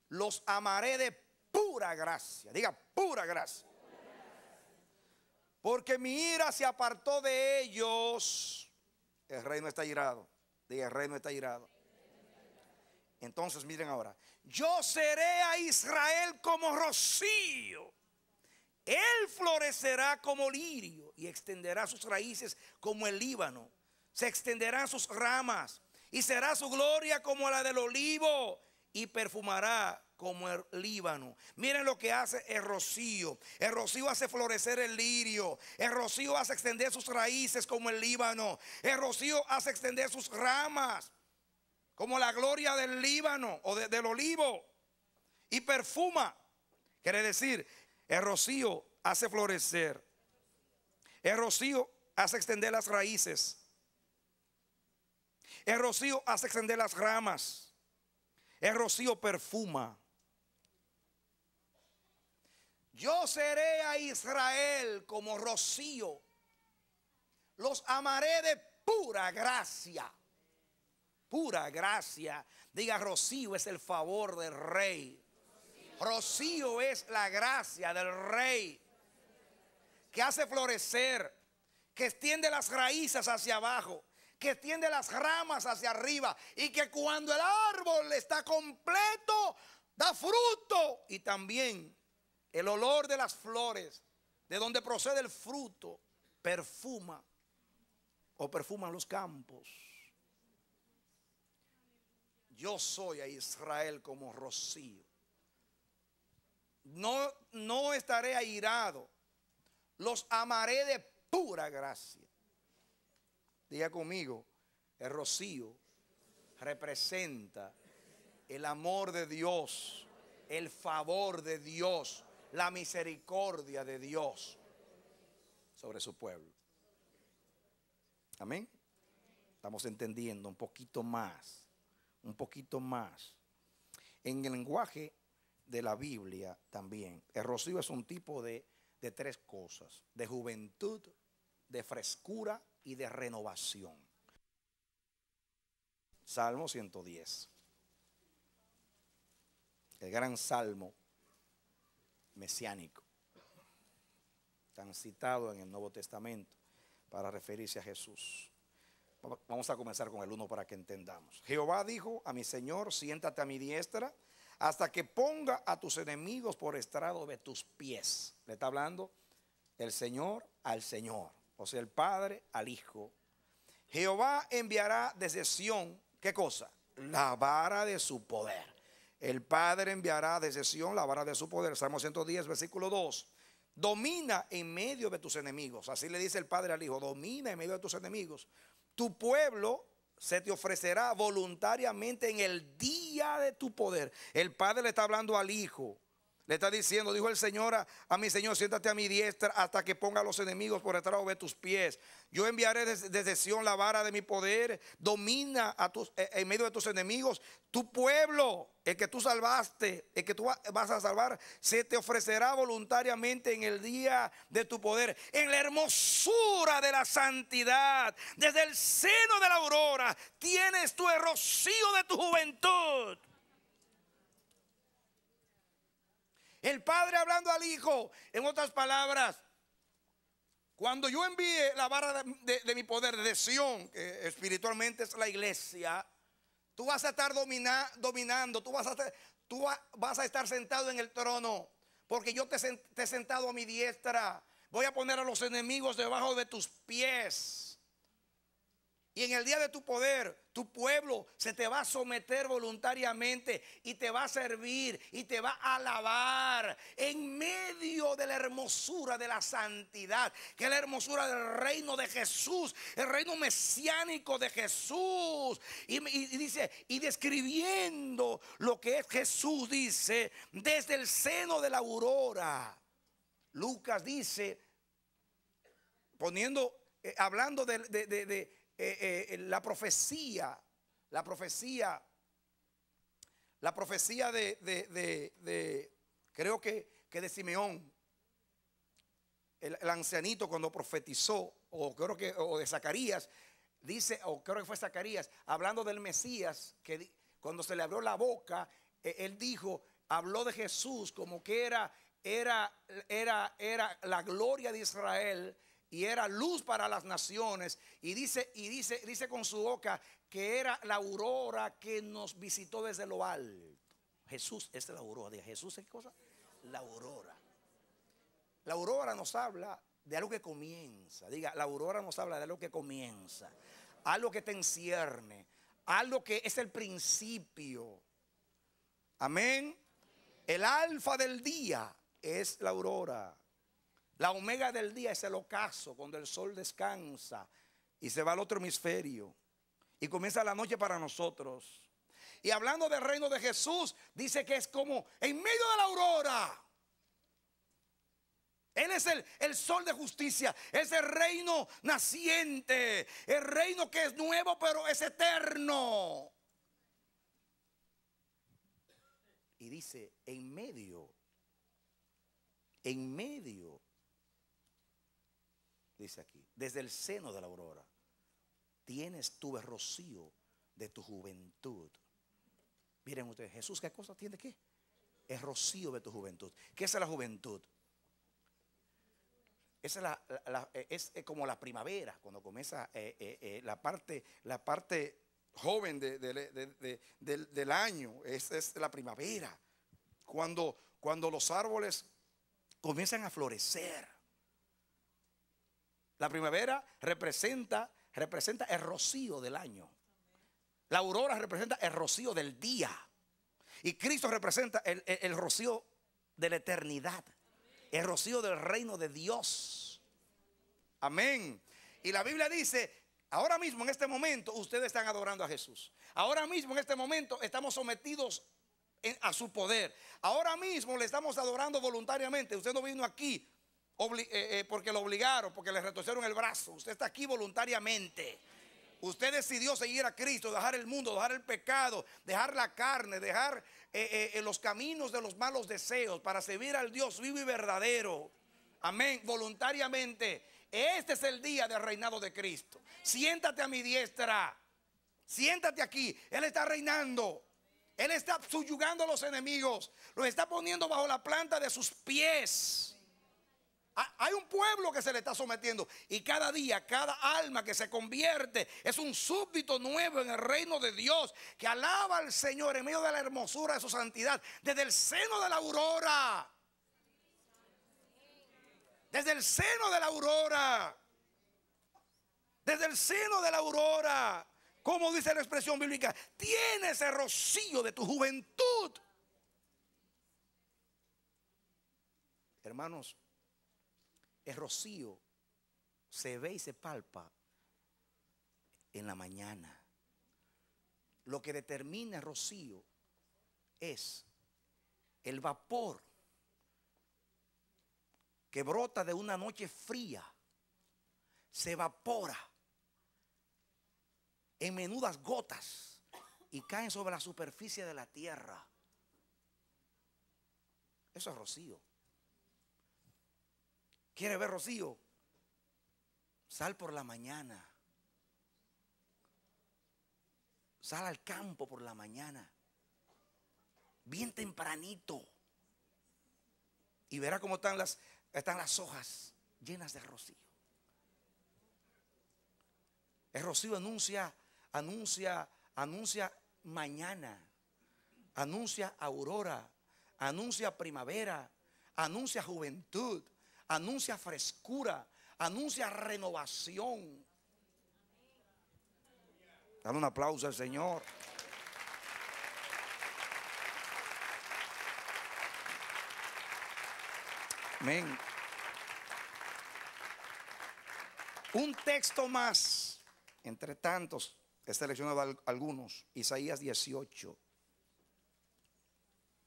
Los amaré de pura gracia. Diga, pura gracia. Porque mi ira se apartó de ellos. El reino está irado. Diga, el reino está irado. Entonces miren ahora. Yo seré a Israel como rocío. Él florecerá como lirio y extenderá sus raíces como el Líbano. Se extenderán sus ramas y será su gloria como la del olivo y perfumará como el Líbano. Miren lo que hace el rocío. El rocío hace florecer el lirio. El rocío hace extender sus raíces como el Líbano. El rocío hace extender sus ramas como la gloria del Líbano o del olivo. Y perfuma. Quiere decir, el rocío hace florecer. El rocío hace extender las raíces. El rocío hace extender las ramas. El rocío perfuma. Yo seré a Israel como rocío. Los amaré de pura gracia. Pura gracia. Diga, rocío es el favor del rey. Rocío es la gracia del rey. Que hace florecer. Que extiende las raíces hacia abajo que extiende las ramas hacia arriba y que cuando el árbol está completo, da fruto. Y también el olor de las flores, de donde procede el fruto, perfuma o perfuman los campos. Yo soy a Israel como rocío. No, no estaré airado. Los amaré de pura gracia. Diga conmigo, el rocío representa el amor de Dios, el favor de Dios, la misericordia de Dios sobre su pueblo. Amén. Estamos entendiendo un poquito más, un poquito más. En el lenguaje de la Biblia también, el rocío es un tipo de, de tres cosas, de juventud, de frescura y de renovación. Salmo 110. El gran salmo mesiánico, tan citado en el Nuevo Testamento para referirse a Jesús. Vamos a comenzar con el 1 para que entendamos. Jehová dijo a mi Señor, siéntate a mi diestra hasta que ponga a tus enemigos por estrado de tus pies. Le está hablando el Señor al Señor o sea, el Padre al Hijo. Jehová enviará desde Sión, ¿qué cosa? La vara de su poder. El Padre enviará desde la vara de su poder. Salmo 110, versículo 2. Domina en medio de tus enemigos. Así le dice el Padre al Hijo, domina en medio de tus enemigos. Tu pueblo se te ofrecerá voluntariamente en el día de tu poder. El Padre le está hablando al Hijo. Le está diciendo, dijo el Señor a, mi Señor, siéntate a mi diestra hasta que ponga a los enemigos por detrás de tus pies. Yo enviaré desde, desde Sion la vara de mi poder. Domina a tus, eh, en medio de tus enemigos. Tu pueblo, el que tú salvaste, el que tú vas a salvar, se te ofrecerá voluntariamente en el día de tu poder. En la hermosura de la santidad, desde el seno de la aurora, tienes tu rocío de tu juventud. El padre hablando al hijo. En otras palabras, cuando yo envíe la barra de, mi poder de Sion, espiritualmente es la iglesia, tú vas a estar dominando, tú, vas a, estar, sentado en el trono, porque yo te, te he sentado a mi diestra. Voy a poner a los enemigos debajo de tus pies. Y en el día de tu poder, tu pueblo se te va a someter voluntariamente y te va a servir y te va a alabar en medio de la hermosura de la santidad, que es la hermosura del reino de Jesús, el reino mesiánico de Jesús. Y, dice, y describiendo lo que es Jesús, dice, desde el seno de la aurora. Lucas dice, poniendo, eh, hablando de eh, eh, eh, la profecía, la profecía, la profecía de, de, de, creo que, que, de Simeón, el, ancianito cuando profetizó, o creo que, o de Zacarías, dice, o creo que fue Zacarías, hablando del Mesías, que cuando se le abrió la boca, e, él dijo, habló de Jesús como que era, era, era, era la gloria de Israel y era luz para las naciones. Y dice, y dice, dice con su boca que era la aurora que nos visitó desde lo alto. Jesús, esta es la aurora. Diga, Jesús, ¿qué cosa? La aurora. La aurora nos habla de algo que comienza. Diga, la aurora nos habla de algo que comienza. Algo que te encierne. Algo que es el principio. Amén. El alfa del día es la aurora. La omega del día es el ocaso, cuando el sol descansa y se va al otro hemisferio. Y comienza la noche para nosotros. Y hablando del reino de Jesús, dice que es como en medio de la aurora. Él es el, el, sol de justicia, es el reino naciente, el reino que es nuevo pero es eterno. Y dice, en medio, en medio dice aquí, desde el seno de la aurora, tienes tu rocío de tu juventud. Miren ustedes, Jesús, ¿qué cosa tiene qué? El rocío de tu juventud. ¿Qué es la juventud? es, como la primavera, cuando comienza eh, eh, eh, la, parte, la parte joven del, año, esa es la primavera, cuando, cuando los árboles comienzan a florecer. La primavera representa, representa el rocío del año. La aurora representa el rocío del día. Y Cristo representa el, rocío de la eternidad. El rocío del reino de Dios. Amén. Y la Biblia dice Ahora mismo, en este momento, ustedes están adorando a Jesús. Ahora mismo, en este momento, estamos sometidos a su poder. Ahora mismo le estamos adorando voluntariamente. Usted no vino aquí eh, eh, porque lo obligaron, porque le retorcieron el brazo. Usted está aquí voluntariamente. Usted decidió seguir a Cristo, dejar el mundo, dejar el pecado, dejar la carne, dejar eh, los caminos de los malos deseos para servir al Dios vivo y verdadero. Amén, voluntariamente. Este es el día del reinado de Cristo. Siéntate a mi diestra. Siéntate aquí. Él está reinando. Él está subyugando a los enemigos. Los está poniendo bajo la planta de sus pies. Hay un pueblo que se le está sometiendo y cada día, cada alma que se convierte es un súbdito nuevo en el reino de Dios que alaba al Señor en medio de la hermosura de su santidad, desde el seno de la aurora. Desde el seno de la aurora. Desde el seno de la aurora. Como dice la expresión bíblica, tiene ese rocío de tu juventud. Hermanos, el rocío se ve y se palpa en la mañana. Lo que determina el rocío es el vapor que brota de una noche fría, se evapora en menudas gotas y caen sobre la superficie de la tierra. Eso es rocío. ¿Quiere ver rocío? Sal por la mañana. Sal al campo por la mañana. Bien tempranito. Y verá cómo están las, están las hojas llenas de rocío. El rocío anuncia, anuncia, anuncia mañana, anuncia aurora, anuncia primavera, anuncia juventud, anuncia frescura, anuncia renovación. Dale un aplauso al Señor. Amén. Un texto más, entre tantos, he seleccionado algunos, Isaías 18,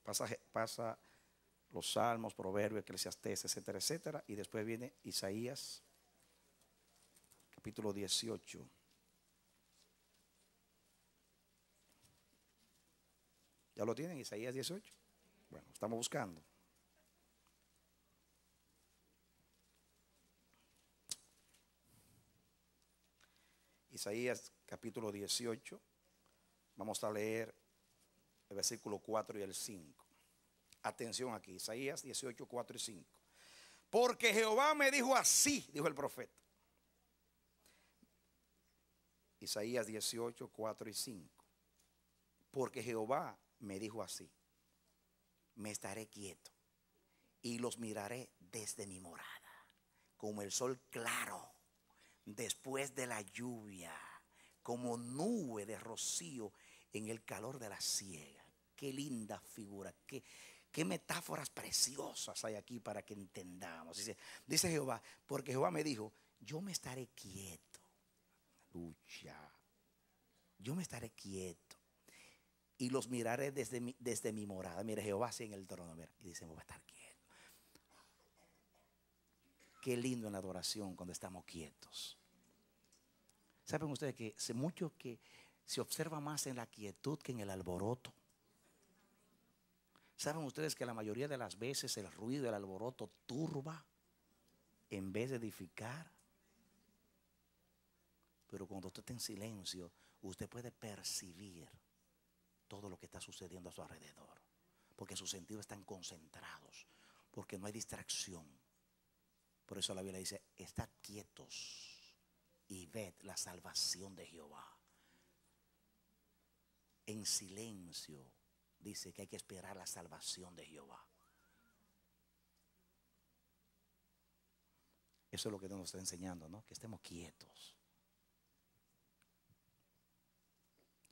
pasaje, pasa, los Salmos, Proverbios, Eclesiastes, etcétera, etcétera. Y después viene Isaías, capítulo 18. ¿Ya lo tienen? Isaías 18. Bueno, estamos buscando. Isaías capítulo 18. Vamos a leer el versículo 4 y el 5. Atención aquí, Isaías 18, 4 y 5. Porque Jehová me dijo así, dijo el profeta. Isaías 18, 4 y 5. Porque Jehová me dijo así, me estaré quieto y los miraré desde mi morada, como el sol claro después de la lluvia, como nube de rocío en el calor de la siega. Qué linda figura, qué, Qué metáforas preciosas hay aquí para que entendamos. Dice, dice Jehová, porque Jehová me dijo, yo me estaré quieto. Lucha. Yo me estaré quieto. Y los miraré desde mi, desde mi morada. Mire, Jehová así en el trono. Mira, y dice, me voy a estar quieto. Qué lindo en la adoración cuando estamos quietos. Saben ustedes que mucho que se observa más en la quietud que en el alboroto. ¿Saben ustedes que la mayoría de las veces el ruido, el alboroto turba en vez de edificar? Pero cuando usted está en silencio, usted puede percibir todo lo que está sucediendo a su alrededor. Porque sus sentidos están concentrados. Porque no hay distracción. Por eso la Biblia dice, estad quietos y ved la salvación de Jehová. En silencio dice que hay que esperar la salvación de Jehová. Eso es lo que nos está enseñando, ¿no? Que estemos quietos.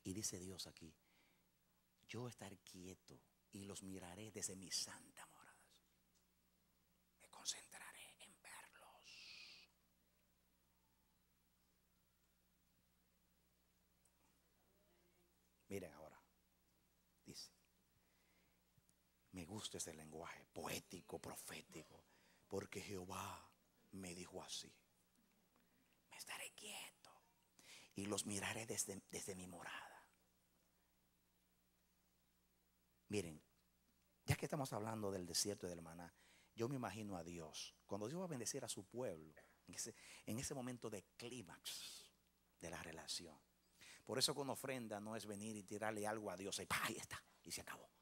Y dice Dios aquí, yo estaré quieto y los miraré desde mi santa morada Me concentraré. gusta ese lenguaje poético, profético, porque Jehová me dijo así, me estaré quieto y los miraré desde, desde mi morada. Miren, ya que estamos hablando del desierto y del maná, yo me imagino a Dios, cuando Dios va a bendecir a su pueblo, en ese, momento de clímax de la relación. Por eso con ofrenda no es venir y tirarle algo a Dios y, ahí está, y se acabó.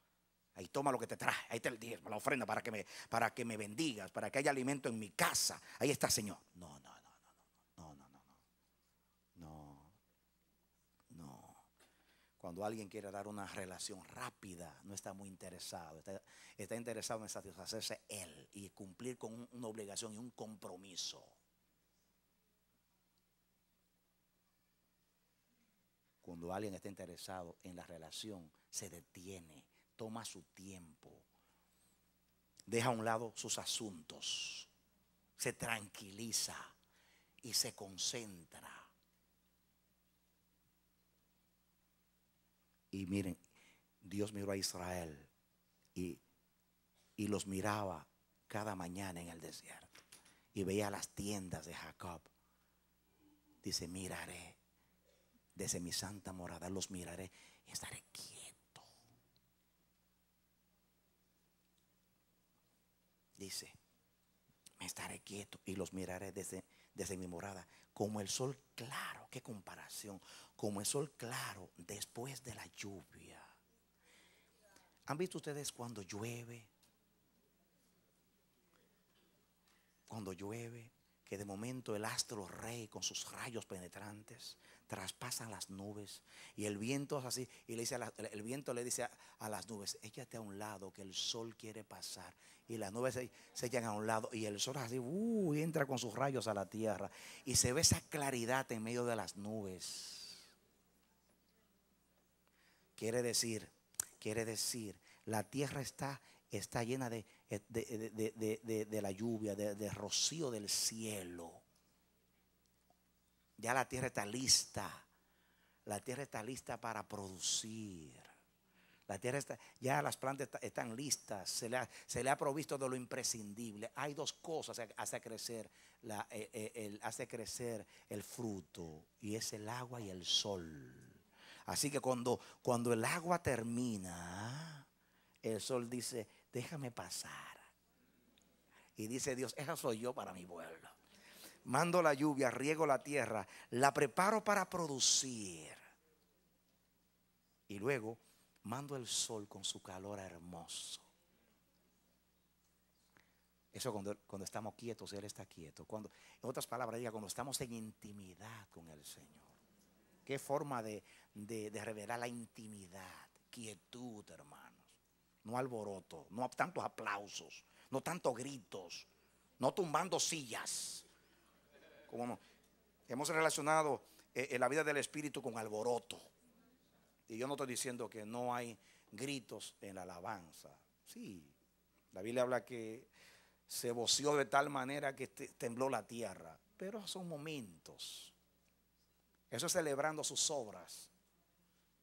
Ahí toma lo que te traje, ahí te la ofrenda para que, me, para que me bendigas, para que haya alimento en mi casa. Ahí está, Señor. No, no, no, no, no, no, no, no, Cuando alguien quiere dar una relación rápida, no está muy interesado, está, interesado en satisfacerse él y cumplir con una obligación y un compromiso. Cuando alguien está interesado en la relación, se detiene toma su tiempo, deja a un lado sus asuntos, se tranquiliza y se concentra. Y miren, Dios miró a Israel y, los miraba cada mañana en el desierto y veía las tiendas de Jacob. Dice, miraré desde mi santa morada, los miraré y estaré quieto dice, me estaré quieto y los miraré desde, desde mi morada, como el sol claro, qué comparación, como el sol claro después de la lluvia. ¿Han visto ustedes cuando llueve? Cuando llueve, que de momento el astro rey con sus rayos penetrantes traspasan las nubes y el viento es así y le dice a el viento le dice a, las nubes échate a un lado que el sol quiere pasar y las nubes se, echan a un lado y el sol es así y uh, entra con sus rayos a la tierra y se ve esa claridad en medio de las nubes quiere decir quiere decir la tierra está está llena de eh, eh, de, la lluvia, de rocío del cielo. Ya la tierra está lista. La tierra está lista para producir. La tierra está, ya las plantas están listas, se le, ha, provisto de lo imprescindible. Hay dos cosas que hace crecer, la, eh, el, hace crecer el fruto y es el agua y el sol. Así que cuando, cuando el agua termina, el sol dice, déjame pasar. Y dice Dios, esa soy yo para mi pueblo. Mando la lluvia, riego la tierra, la preparo para producir. Y luego mando el sol con su calor hermoso. Eso cuando, estamos quietos, Él está quieto. Cuando, en otras palabras, diga, cuando estamos en intimidad con el Señor. Qué forma de revelar la intimidad, quietud, hermano no alboroto, no tantos aplausos, no tantos gritos, no tumbando sillas. Como hemos relacionado En eh, eh, la vida del espíritu con alboroto. Y yo no estoy diciendo que no hay gritos en la alabanza. Sí, la Biblia habla que se voció de tal manera que tembló la tierra. Pero son momentos. Eso es celebrando sus obras.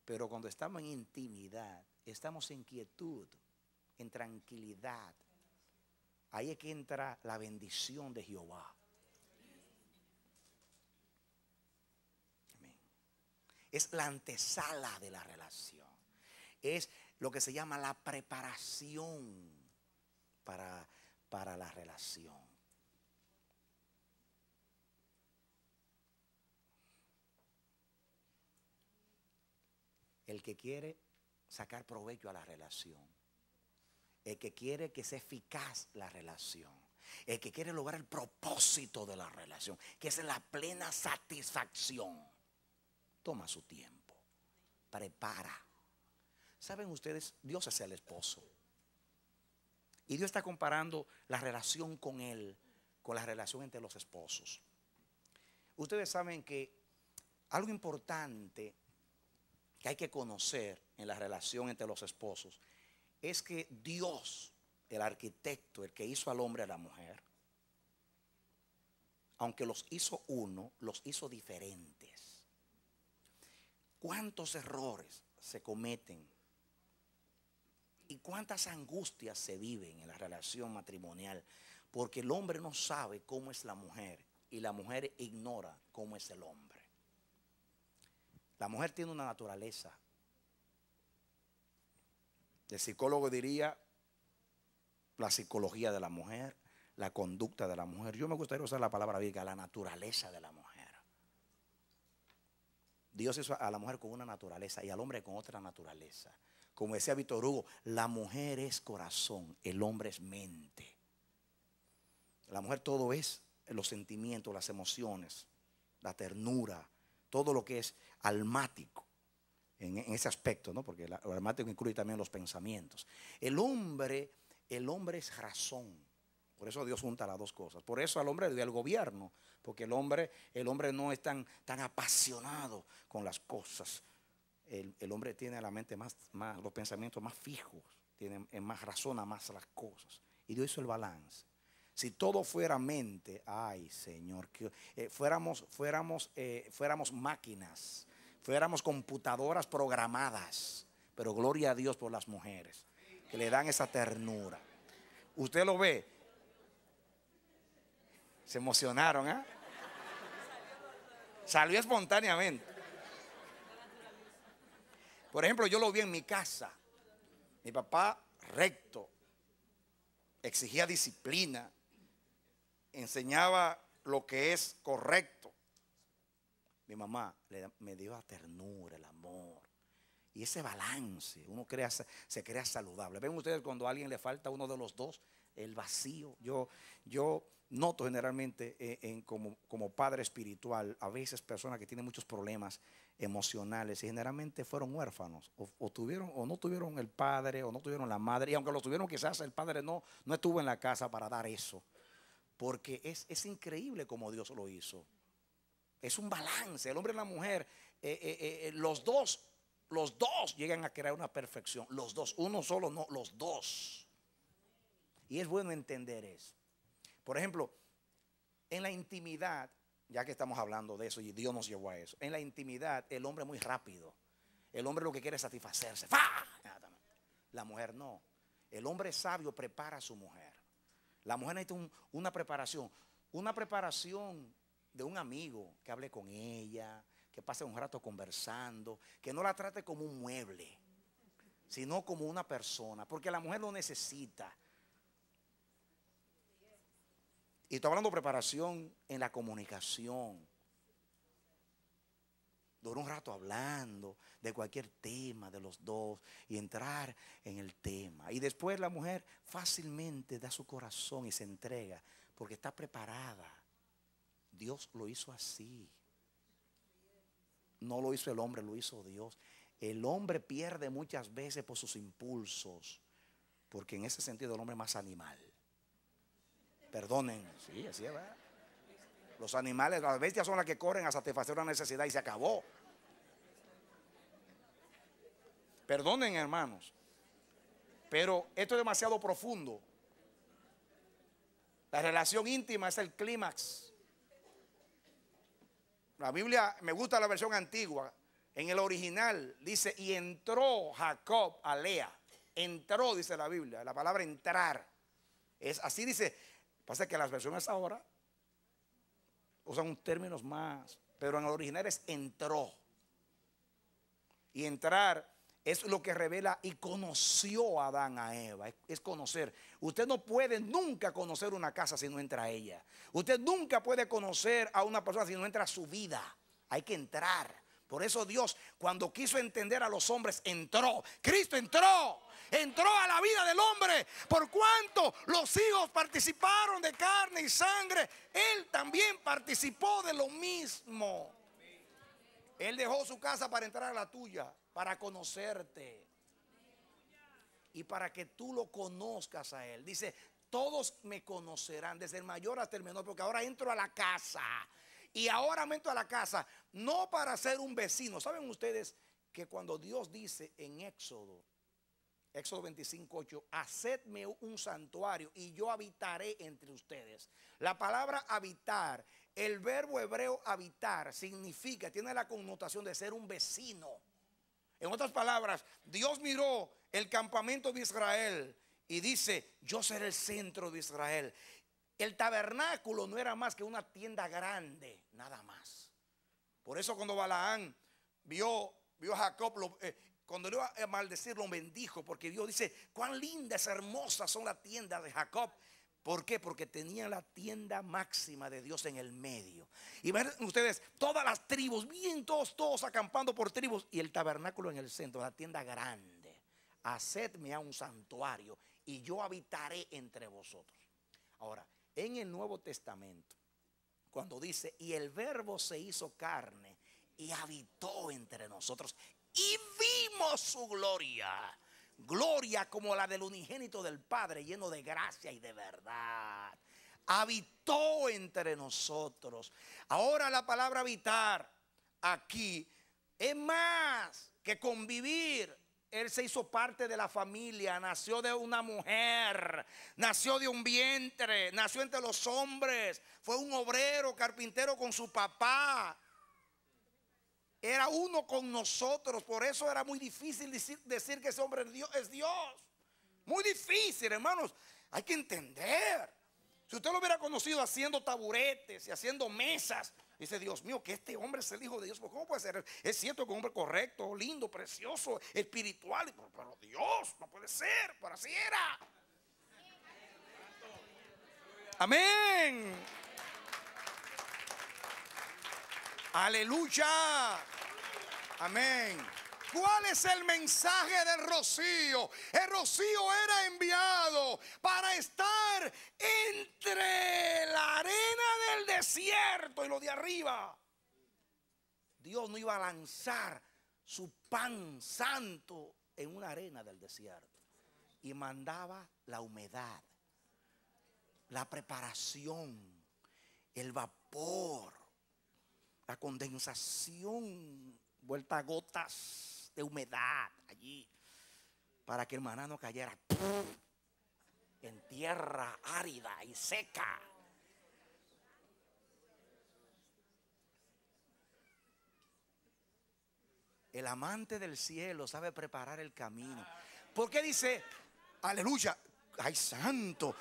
Pero cuando estamos en intimidad, estamos en quietud, en tranquilidad. Ahí es que entra la bendición de Jehová. Es la antesala de la relación. Es lo que se llama la preparación para, para la relación. El que quiere sacar provecho a la relación. El que quiere que sea eficaz la relación. El que quiere lograr el propósito de la relación, que es la plena satisfacción. Toma su tiempo. Prepara. Saben ustedes, Dios es el esposo. Y Dios está comparando la relación con Él, con la relación entre los esposos. Ustedes saben que algo importante que hay que conocer en la relación entre los esposos es que Dios, el arquitecto, el que hizo al hombre a la mujer, aunque los hizo uno, los hizo diferentes. ¿Cuántos errores se cometen? ¿Y cuántas angustias se viven en la relación matrimonial? Porque el hombre no sabe cómo es la mujer y la mujer ignora cómo es el hombre. La mujer tiene una naturaleza. El psicólogo diría la psicología de la mujer, la conducta de la mujer. Yo me gustaría usar la palabra bíblica, la naturaleza de la mujer. Dios hizo a la mujer con una naturaleza y al hombre con otra naturaleza. Como decía Víctor Hugo, la mujer es corazón, el hombre es mente. La mujer todo es los sentimientos, las emociones, la ternura, todo lo que es almático en, ese aspecto, ¿no? porque el almático incluye también los pensamientos. El hombre, el hombre es razón. Por eso Dios junta las dos cosas. Por eso al hombre le dio el gobierno, porque el hombre, el hombre no es tan, tan apasionado con las cosas. El, hombre tiene la mente más, más, los pensamientos más fijos, tiene más razona más las cosas. Y Dios hizo el balance. Si todo fuera mente, ay Señor, eh, fuéramos, fuéramos, eh, fuéramos máquinas, fuéramos computadoras programadas, pero gloria a Dios por las mujeres, que le dan esa ternura. Usted lo ve, se emocionaron, ¿ah? Salió espontáneamente. Por ejemplo, yo lo vi en mi casa. Mi papá recto, exigía disciplina, enseñaba lo que es correcto. Mi mamá me dio la ternura, el amor. Y ese balance, uno crea, se crea saludable. Ven ustedes cuando a alguien le falta uno de los dos, el vacío. Yo, yo noto generalmente eh, como, padre espiritual, a veces personas que tienen muchos problemas emocionales y generalmente fueron huérfanos o, o, tuvieron o no tuvieron el padre o no tuvieron la madre y aunque lo tuvieron quizás el padre no, no estuvo en la casa para dar eso porque es, increíble como Dios lo hizo. Es un balance. El hombre y la mujer, eh, eh, eh, los dos, los dos llegan a crear una perfección. Los dos, uno solo no, los dos. Y es bueno entender eso. Por ejemplo, en la intimidad, ya que estamos hablando de eso y Dios nos llevó a eso, en la intimidad el hombre es muy rápido. El hombre lo que quiere es satisfacerse. La mujer no. El hombre sabio prepara a su mujer. La mujer necesita una preparación. Una preparación de un amigo que hable con ella, que pase un rato conversando, que no la trate como un mueble, sino como una persona, porque la mujer lo necesita. Y estoy hablando de preparación en la comunicación, duró un rato hablando de cualquier tema de los dos y entrar en el tema. Y después la mujer fácilmente da su corazón y se entrega porque está preparada. Dios lo hizo así. No lo hizo el hombre, lo hizo Dios. El hombre pierde muchas veces por sus impulsos, porque en ese sentido el hombre es más animal. Perdonen, sí, así es. ¿verdad? Los animales, las bestias son las que corren a satisfacer una necesidad y se acabó. Perdonen, hermanos. Pero esto es demasiado profundo. La relación íntima es el clímax. La Biblia, me gusta la versión antigua. En el original dice, y entró Jacob a Lea. Entró, dice la Biblia. La palabra entrar. Es así dice. Pasa que las versiones ahora usan términos más, pero en el original es entró. Y entrar es lo que revela y conoció a Adán a Eva, es, es, conocer. Usted no puede nunca conocer una casa si no entra a ella. Usted nunca puede conocer a una persona si no entra a su vida. Hay que entrar. Por eso Dios, cuando quiso entender a los hombres, entró. Cristo entró. Entró a la vida del hombre. Por cuanto los hijos participaron de carne y sangre, Él también participó de lo mismo. Él dejó su casa para entrar a la tuya, para conocerte. Y para que tú lo conozcas a Él. Dice, todos me conocerán, desde el mayor hasta el menor, porque ahora entro a la casa y ahora me a la casa, no para ser un vecino. ¿Saben ustedes que cuando Dios dice en Éxodo, Éxodo 25, 8, hacedme un santuario y yo habitaré entre ustedes. La palabra habitar, el verbo hebreo habitar, significa, tiene la connotación de ser un vecino. En otras palabras, Dios miró el campamento de Israel y dice, yo seré el centro de Israel. El tabernáculo no era más que una tienda grande nada más. Por eso cuando Balaán vio, vio a Jacob, eh, cuando le va a maldecir, lo bendijo, porque Dios dice, cuán lindas, hermosas son las tiendas de Jacob. ¿Por qué? Porque tenía la tienda máxima de Dios en el medio. Y ven ustedes, todas las tribus, bien todos, todos acampando por tribus, y el tabernáculo en el centro, la tienda grande. Hacedme a un santuario y yo habitaré entre vosotros. Ahora, en el Nuevo Testamento, cuando dice, y el verbo se hizo carne y habitó entre nosotros y vimos su gloria. Gloria como la del unigénito del Padre, lleno de gracia y de verdad. Habitó entre nosotros. Ahora la palabra habitar aquí es más que convivir, él se hizo parte de la familia, nació de una mujer, nació de un vientre, nació entre los hombres, fue un obrero, carpintero con su papá. Era uno con nosotros, por eso era muy difícil decir, que ese hombre es Dios. Muy difícil, hermanos. Hay que entender. Si usted lo hubiera conocido haciendo taburetes y haciendo mesas, Dice, Dios mío, que este hombre es el hijo de Dios. Pues, ¿Cómo puede ser? Es cierto que un hombre correcto, lindo, precioso, espiritual. Pero, pero Dios, no puede ser. Pero así era. Amén. Aleluya. Amén. ¿Cuál es el mensaje del rocío? El rocío era enviado para estar entre la arena del desierto y lo de arriba. Dios no iba a lanzar su pan santo en una arena del desierto. Y mandaba la humedad, la preparación, el vapor, la condensación, vuelta a gotas de humedad allí para que el maná no cayera en tierra árida y seca. El amante del cielo sabe preparar el camino. porque dice, aleluya, ay santo?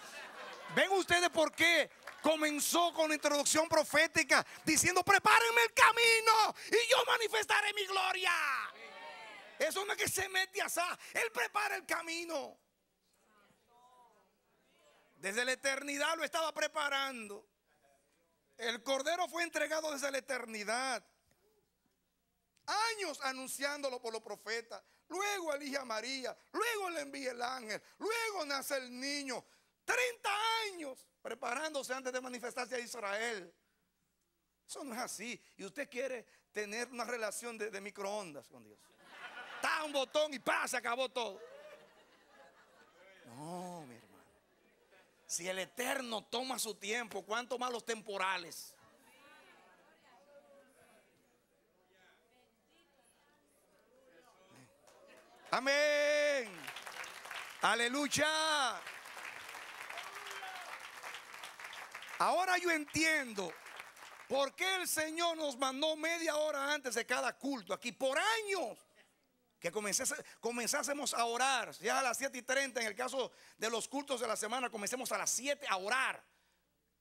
¿Ven ustedes por qué comenzó con la introducción profética diciendo, prepárenme el camino y yo manifestaré mi gloria? Eso no es que se mete a asá. Él prepara el camino. Desde la eternidad lo estaba preparando. El cordero fue entregado desde la eternidad. Años anunciándolo por los profetas. Luego elige a María. Luego le envía el ángel. Luego nace el niño. 30 años preparándose antes de manifestarse a Israel. Eso no es así. Y usted quiere tener una relación de microondas con Dios un botón y pasa, acabó todo. No, mi hermano. Si el Eterno toma su tiempo, ¿cuánto más los temporales? Amén. Aleluya. Ahora yo entiendo por qué el Señor nos mandó media hora antes de cada culto aquí por años. Que comenzásemos a orar. Ya a las 7 y 30, en el caso de los cultos de la semana, comencemos a las 7 a orar.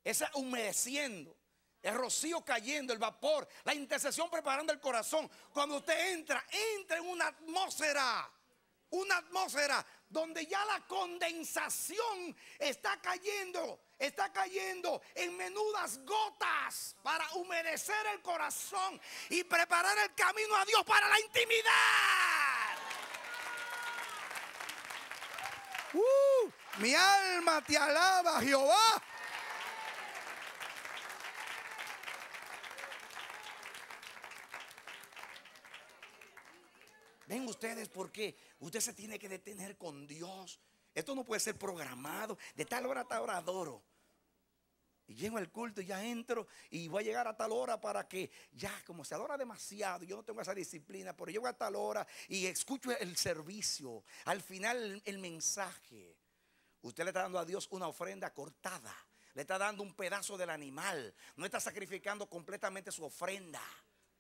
es humedeciendo. El rocío cayendo, el vapor, la intercesión preparando el corazón. Cuando usted entra, entra en una atmósfera, una atmósfera donde ya la condensación está cayendo, está cayendo en menudas gotas para humedecer el corazón y preparar el camino a Dios para la intimidad. Uh, mi alma te alaba, Jehová. Ven ustedes porque Usted se tiene que detener con Dios. Esto no puede ser programado. De tal hora a tal hora adoro. Y llego al culto y ya entro y voy a llegar a tal hora para que ya como se adora demasiado, yo no tengo esa disciplina, pero llego a tal hora y escucho el servicio, al final el mensaje. Usted le está dando a Dios una ofrenda cortada, le está dando un pedazo del animal, no está sacrificando completamente su ofrenda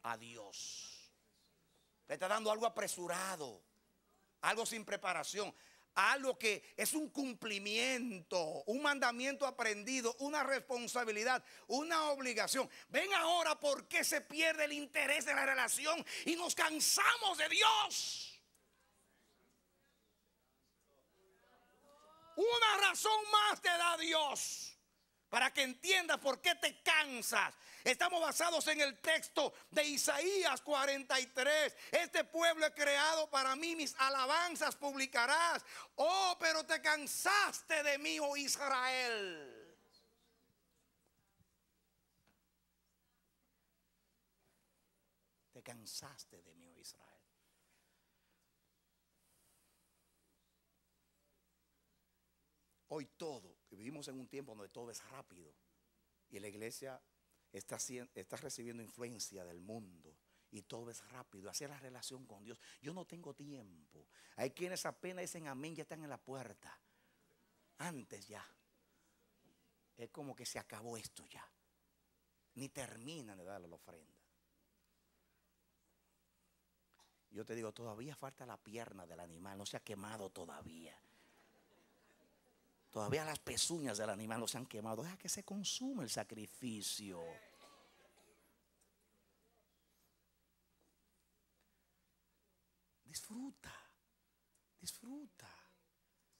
a Dios. Le está dando algo apresurado, algo sin preparación algo que es un cumplimiento, un mandamiento aprendido, una responsabilidad, una obligación. Ven ahora por qué se pierde el interés de la relación y nos cansamos de Dios. Una razón más te da Dios para que entiendas por qué te cansas Estamos basados en el texto de Isaías 43. Este pueblo he creado para mí, mis alabanzas publicarás. Oh, pero te cansaste de mí, oh Israel. Te cansaste de mí, oh Israel. Hoy todo, vivimos en un tiempo donde todo es rápido. Y la iglesia estás, recibiendo influencia del mundo y todo es rápido. Hacer la relación con Dios. Yo no tengo tiempo. Hay quienes apenas dicen amén, ya están en la puerta. Antes ya. Es como que se acabó esto ya. Ni terminan de darle la ofrenda. Yo te digo, todavía falta la pierna del animal, no se ha quemado todavía. Todavía las pezuñas del animal no se han quemado. Deja que se consume el sacrificio. Disfruta, disfruta.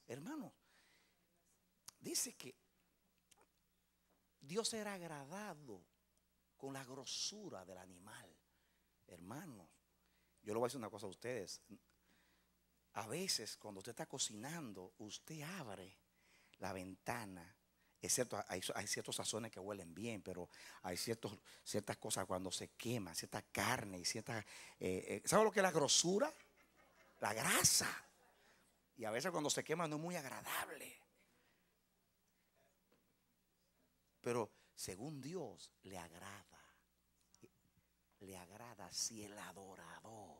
Hermano, dice que Dios era agradado con la grosura del animal. Hermano yo le voy a decir una cosa a ustedes. A veces cuando usted está cocinando, usted abre la ventana. Es cierto, hay, ciertos sazones que huelen bien, pero hay ciertos, ciertas cosas cuando se quema, cierta carne y cierta. Eh, eh, ¿Sabes lo que es la grosura? La grasa. Y a veces cuando se quema no es muy agradable. Pero según Dios le agrada. Le agrada si el adorador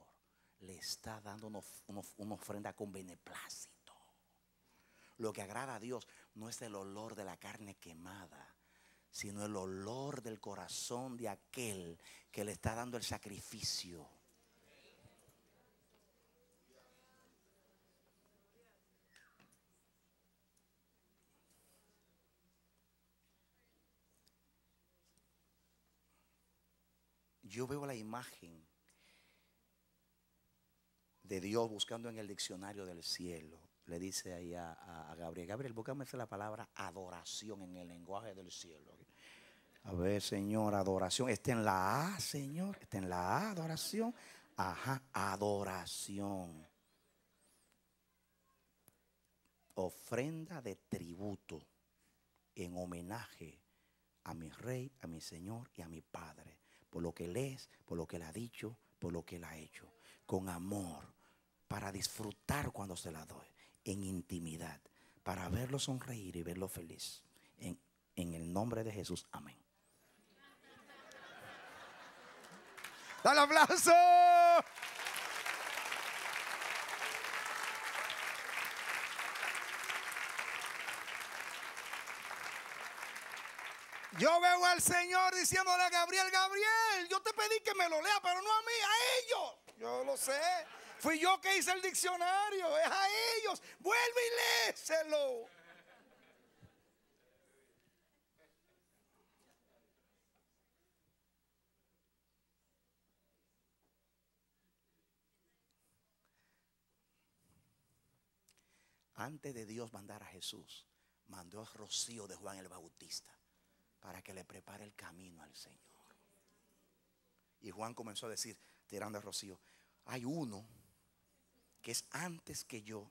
le está dando una ofrenda con beneplácito. Lo que agrada a Dios no es el olor de la carne quemada, sino el olor del corazón de aquel que le está dando el sacrificio. Yo veo la imagen de Dios buscando en el diccionario del cielo le dice ahí a, a, Gabriel Gabriel, Gabriel, búscame la palabra adoración en el lenguaje del cielo. A ver, Señor, adoración. Está en la A, Señor. Está en la A, adoración. Ajá, adoración. Ofrenda de tributo en homenaje a mi rey, a mi Señor y a mi Padre. Por lo que Él es, por lo que Él ha dicho, por lo que Él ha hecho. Con amor, para disfrutar cuando se la doy en intimidad para verlo sonreír y verlo feliz. En, el nombre de Jesús, amén. ¡Dale aplauso! Yo veo al Señor diciéndole a Gabriel, Gabriel, yo te pedí que me lo lea, pero no a mí, a ellos. Yo lo sé. Fui yo que hice el diccionario, es a ellos. Vuelve y léselo Antes de Dios mandar a Jesús, mandó a Rocío de Juan el Bautista para que le prepare el camino al Señor. Y Juan comenzó a decir, tirando a Rocío, hay uno que es antes que yo,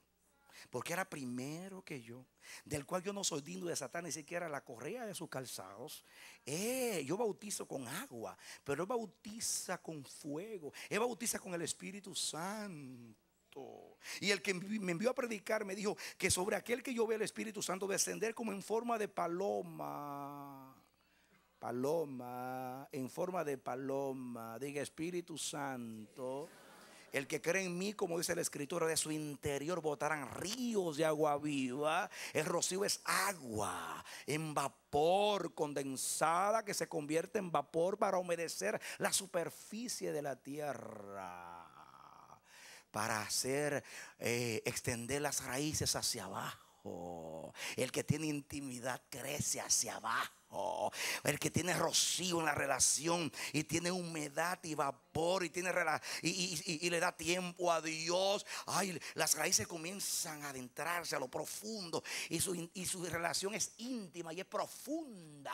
porque era primero que yo, del cual yo no soy digno de Satán ni siquiera la correa de sus calzados. Eh, yo bautizo con agua, pero él bautiza con fuego, él bautiza con el Espíritu Santo. Y el que me envió a predicar me dijo que sobre aquel que yo ve el Espíritu Santo descender como en forma de paloma. Paloma, en forma de paloma, diga Espíritu Santo el que cree en mí, como dice la escritura, de su interior botarán ríos de agua viva. El rocío es agua en vapor condensada que se convierte en vapor para humedecer la superficie de la tierra. Para hacer eh, extender las raíces hacia abajo. El que tiene intimidad crece hacia abajo. El que tiene rocío en la relación y tiene humedad y vapor y, tiene, y, le da tiempo a Dios. Ay, las raíces comienzan a adentrarse a lo profundo y su, y su relación es íntima y es profunda.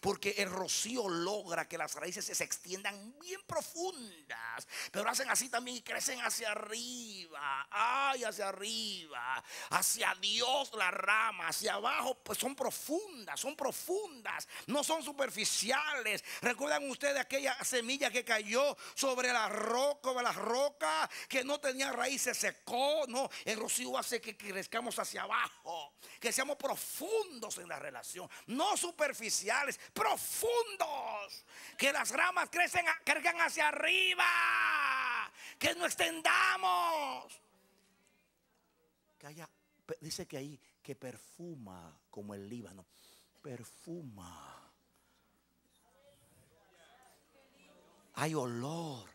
Porque el rocío logra que las raíces se extiendan bien profundas, pero hacen así también y crecen hacia arriba. Ay, hacia arriba, hacia Dios la rama, hacia abajo, pues son profundas, son profundas, no son superficiales. ¿Recuerdan ustedes aquella semilla que cayó sobre la roca, sobre la roca que no tenía raíces se secó. No, el rocío hace que crezcamos hacia abajo, que seamos profundos en la relación, no superficiales, profundos. Que las ramas crecen, hacia arriba, que no extendamos. Que haya, dice que ahí, que perfuma como el Líbano, perfuma Hay olor,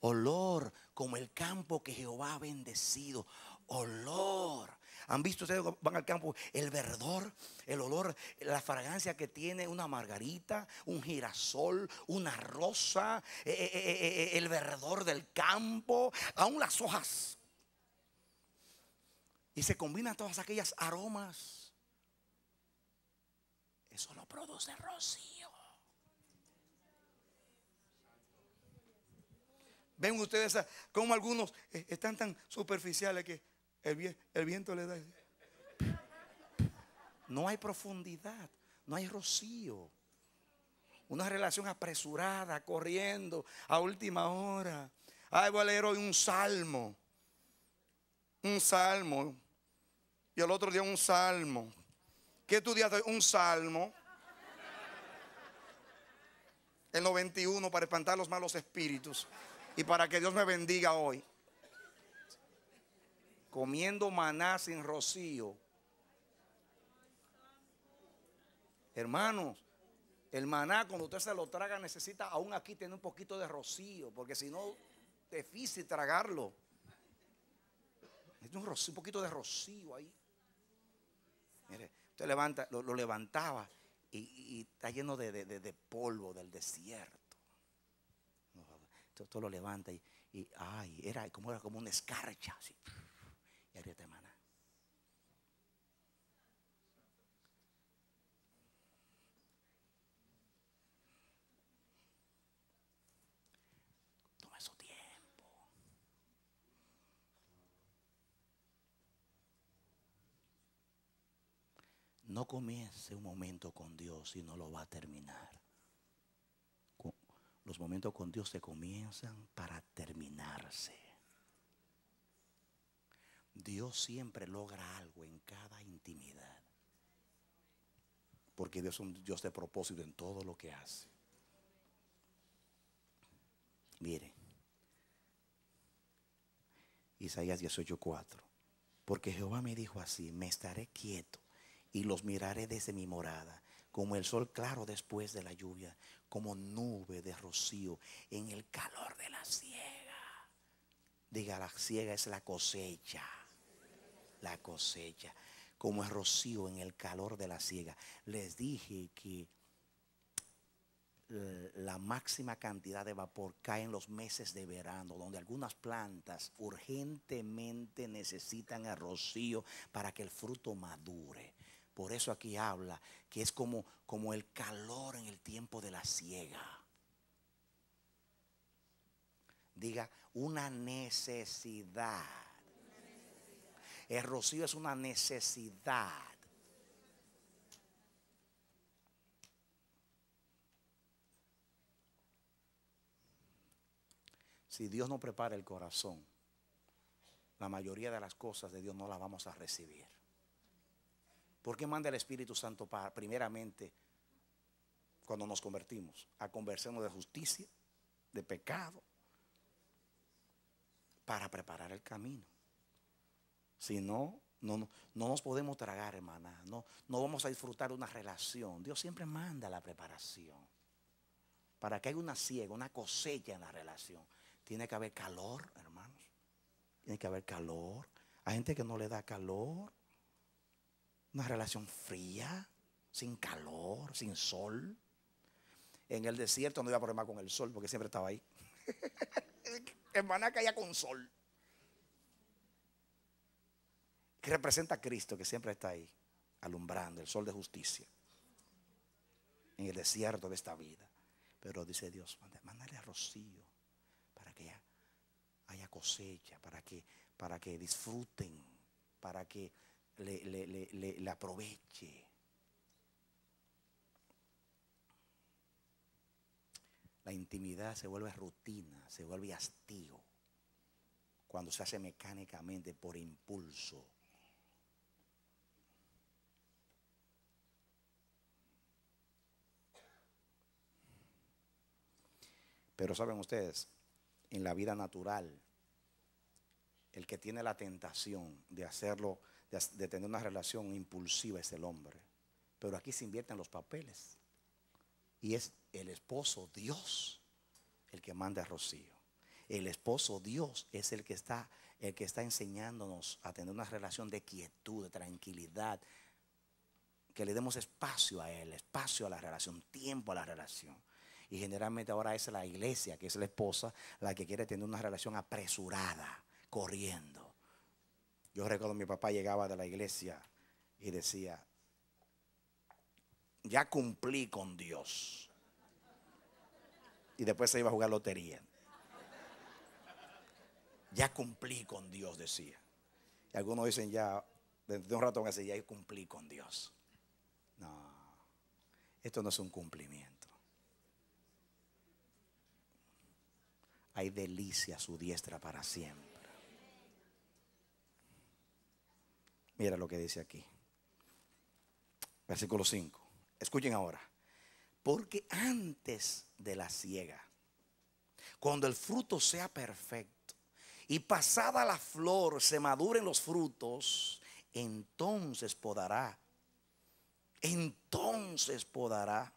olor como el campo que Jehová ha bendecido. Olor. ¿Han visto ustedes van al campo el verdor, el olor, la fragancia que tiene una margarita, un girasol, una rosa, eh, eh, eh, el verdor del campo, aún las hojas? Y se combinan todas aquellas aromas. Eso lo produce Rosy. Ven ustedes cómo algunos eh, están tan superficiales que el, viento le da. No hay profundidad, no hay rocío. Una relación apresurada, corriendo, a última hora. Ay, voy a leer hoy un salmo. Un salmo. Y el otro día un salmo. ¿Qué hoy? Un salmo. El 91 para espantar los malos espíritus y para que Dios me bendiga hoy. Comiendo maná sin rocío. Hermanos, el maná cuando usted se lo traga necesita aún aquí tener un poquito de rocío, porque si no, difícil tragarlo. Es un, rocío, un poquito de rocío ahí. Mire, usted levanta, lo, levantaba y, está lleno de polvo del desierto todo lo levanta y, ay, era como, era como una escarcha. Así. Y había hermana. Toma su tiempo. No comience un momento con Dios y no lo va a terminar los momentos con Dios se comienzan para terminarse. Dios siempre logra algo en cada intimidad. Porque Dios es un Dios de propósito en todo lo que hace. Mire, Isaías 18:4. Porque Jehová me dijo así, me estaré quieto y los miraré desde mi morada, como el sol claro después de la lluvia, como nube de rocío en el calor de la ciega. Diga, la ciega es la cosecha. La cosecha. Como es rocío en el calor de la siega. Les dije que la máxima cantidad de vapor cae en los meses de verano, donde algunas plantas urgentemente necesitan el rocío para que el fruto madure. Por eso aquí habla que es como, como el calor en el tiempo de la ciega Diga, una necesidad. El rocío es una necesidad. Si Dios no prepara el corazón, la mayoría de las cosas de Dios no las vamos a recibir. ¿Por qué manda el Espíritu Santo para, primeramente, cuando nos convertimos? A conversarnos de justicia, de pecado, para preparar el camino. Si no, no, no, nos podemos tragar, hermana. No, no vamos a disfrutar una relación. Dios siempre manda la preparación. Para que haya una ciega, una cosecha en la relación. Tiene que haber calor, hermanos. Tiene que haber calor. Hay gente que no le da calor. Una relación fría, sin calor, sin sol. En el desierto no iba a problema con el sol porque siempre estaba ahí. Hermana haya con sol. Que representa a Cristo que siempre está ahí, alumbrando el sol de justicia. En el desierto de esta vida. Pero dice Dios, mándale a rocío para que haya cosecha, para que, para que disfruten, para que le, aproveche. La intimidad se vuelve rutina, se vuelve hastío cuando se hace mecánicamente por impulso. Pero saben ustedes, en la vida natural, el que tiene la tentación de hacerlo de, tener una relación impulsiva es el hombre. Pero aquí se invierten los papeles. Y es el esposo Dios el que manda a Rocío. El esposo Dios es el que está el que está enseñándonos a tener una relación de quietud, de tranquilidad, que le demos espacio a él, espacio a la relación, tiempo a la relación. Y generalmente ahora es la iglesia, que es la esposa, la que quiere tener una relación apresurada, corriendo. Yo recuerdo mi papá llegaba de la iglesia y decía, ya cumplí con Dios. Y después se iba a jugar lotería. Ya cumplí con Dios, decía. Y algunos dicen ya, de un rato van a decir, ya cumplí con Dios. No, esto no es un cumplimiento. Hay delicia a su diestra para siempre. Mira lo que dice aquí. Versículo 5. Escuchen ahora. Porque antes de la ciega, cuando el fruto sea perfecto y pasada la flor se maduren los frutos, entonces podará. Entonces podará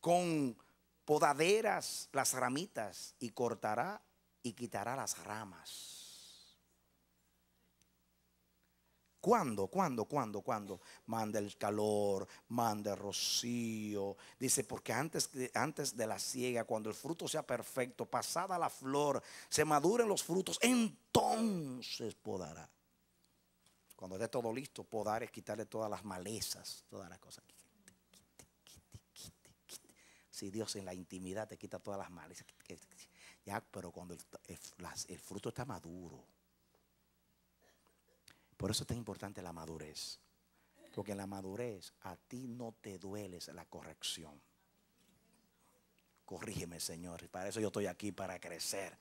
con podaderas las ramitas y cortará y quitará las ramas ¿Cuándo? ¿Cuándo? ¿Cuándo? ¿Cuándo? Manda el calor, mande rocío. Dice, porque antes, antes de la siega, cuando el fruto sea perfecto, pasada la flor, se maduren los frutos, entonces podará. Cuando esté todo listo, podar es quitarle todas las malezas, todas las cosas. Si Dios en la intimidad te quita todas las malezas. Ya, pero cuando el fruto está maduro por eso es tan importante la madurez. Porque en la madurez a ti no te dueles la corrección. Corrígeme, Señor. y Para eso yo estoy aquí, para crecer.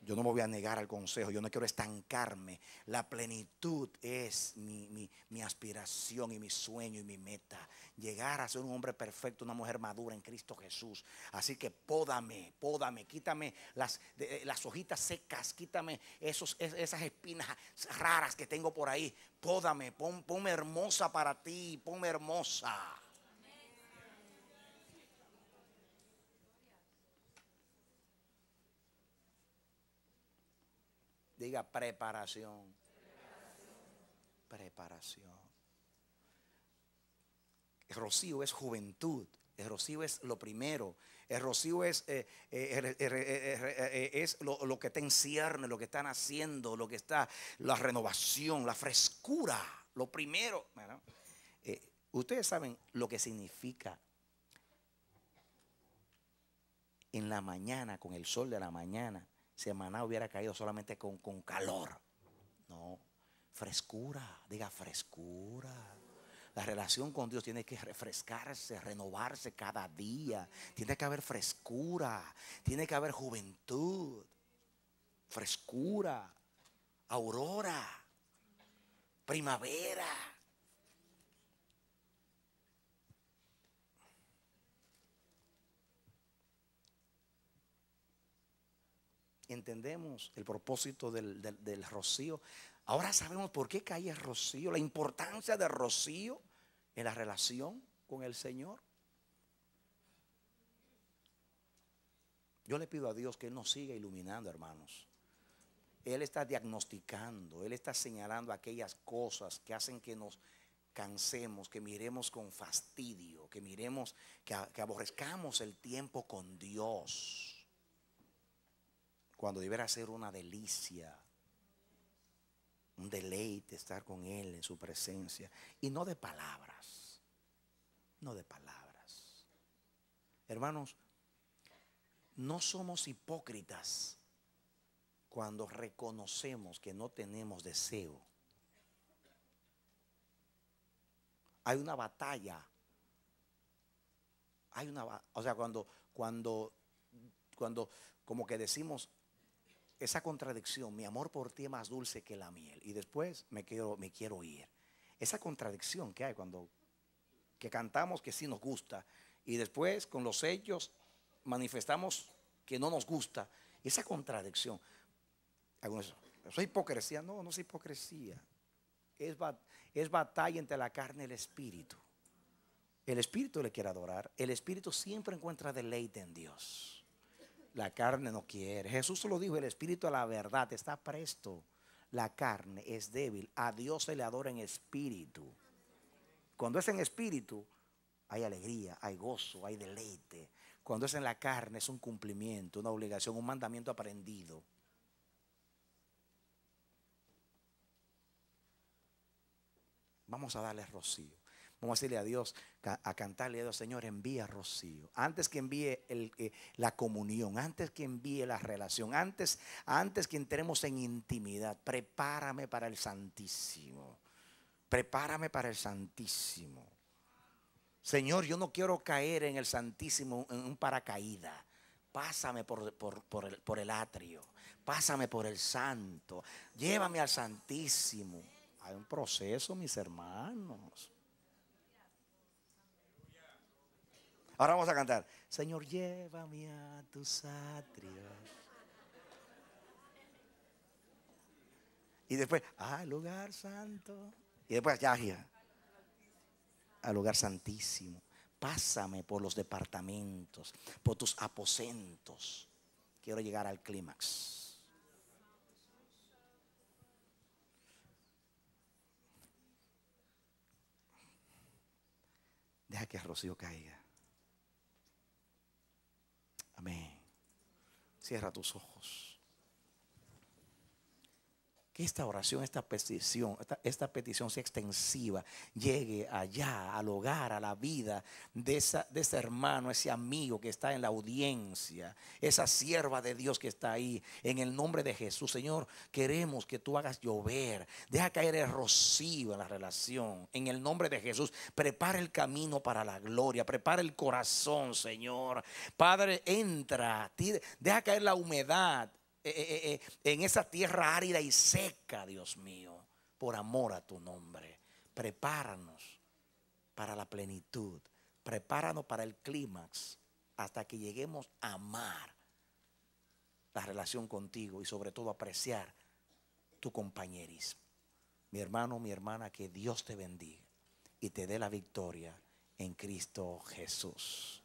Yo no me voy a negar al consejo, yo no quiero estancarme. La plenitud es mi, aspiración y mi sueño y mi meta. Llegar a ser un hombre perfecto, una mujer madura en Cristo Jesús. Así que pódame, pódame, quítame las, eh, las hojitas secas, quítame esos, esas espinas raras que tengo por ahí. Pódame, ponme hermosa para ti, ponme hermosa. Diga preparación. Preparación. El rocío es juventud. El rocío es lo primero. El rocío es, eh, eh, es lo, lo, que te encierne, lo que están haciendo, lo que está, la renovación, la frescura, lo primero. Eh, ustedes saben lo que significa en la mañana, con el sol de la mañana, Semana hubiera caído solamente con, con calor. No, frescura, diga frescura. La relación con Dios tiene que refrescarse, renovarse cada día. Tiene que haber frescura, tiene que haber juventud, frescura, aurora, primavera. entendemos el propósito del, rocío. Ahora sabemos por qué cae el rocío, la importancia del rocío en la relación con el Señor. Yo le pido a Dios que Él nos siga iluminando, hermanos. Él está diagnosticando, Él está señalando aquellas cosas que hacen que nos cansemos, que miremos con fastidio, que miremos, que aborrezcamos el tiempo con Dios cuando debiera ser una delicia, un deleite estar con Él en su presencia. Y no de palabras, no de palabras. Hermanos, no somos hipócritas cuando reconocemos que no tenemos deseo. Hay una batalla. Hay una, o sea, cuando, cuando, cuando, como que decimos, esa contradicción, mi amor por ti es más dulce que la miel, y después me quiero, me quiero ir. Esa contradicción que hay cuando que cantamos que sí nos gusta, y después con los sellos manifestamos que no nos gusta, esa contradicción. Algunos, es hipocresía? No, no es hipocresía. Es, es batalla entre la carne y el espíritu. El espíritu le quiere adorar, el espíritu siempre encuentra deleite en Dios. La carne no quiere. Jesús lo dijo, el espíritu a la verdad está presto. La carne es débil. A Dios se le adora en espíritu. Cuando es en espíritu, hay alegría, hay gozo, hay deleite. Cuando es en la carne, es un cumplimiento, una obligación, un mandamiento aprendido. Vamos a darle rocío. Vamos a decirle a Dios, a cantarle a Dios, Señor, envía rocío. Antes que envíe eh, la comunión, antes que envíe la relación, antes, antes que entremos en intimidad, prepárame para el Santísimo. Prepárame para el Santísimo. Señor, yo no quiero caer en el Santísimo en un paracaída Pásame por el atrio. Pásame por el santo. Llévame al Santísimo. Hay un proceso, mis hermanos. Ahora vamos a cantar. Señor, llévame a tus atrios. Y después, al lugar santo. Y después, ya, ya. Al lugar santísimo. Pásame por los departamentos, por tus aposentos. Quiero llegar al clímax. Deja que Rocío caiga. Amén. Cierra tus ojos que esta oración, esta petición, esta, petición sea extensiva, llegue allá, al hogar, a la vida de, de ese hermano, ese amigo que está en la audiencia, esa sierva de Dios que está ahí. En el nombre de Jesús, Señor, queremos que tú hagas llover, deja caer el rocío en la relación. En el nombre de Jesús, prepara el camino para la gloria, prepara el corazón, Señor. Padre, entra, deja caer la humedad eh, eh, eh, en esa tierra árida y seca, Dios mío, por amor a tu nombre. Prepáranos para la plenitud. Prepáranos para el clímax hasta que lleguemos a amar la relación contigo y sobre todo apreciar tu compañerismo. Mi hermano, mi hermana, que Dios te bendiga y te dé la victoria en Cristo Jesús.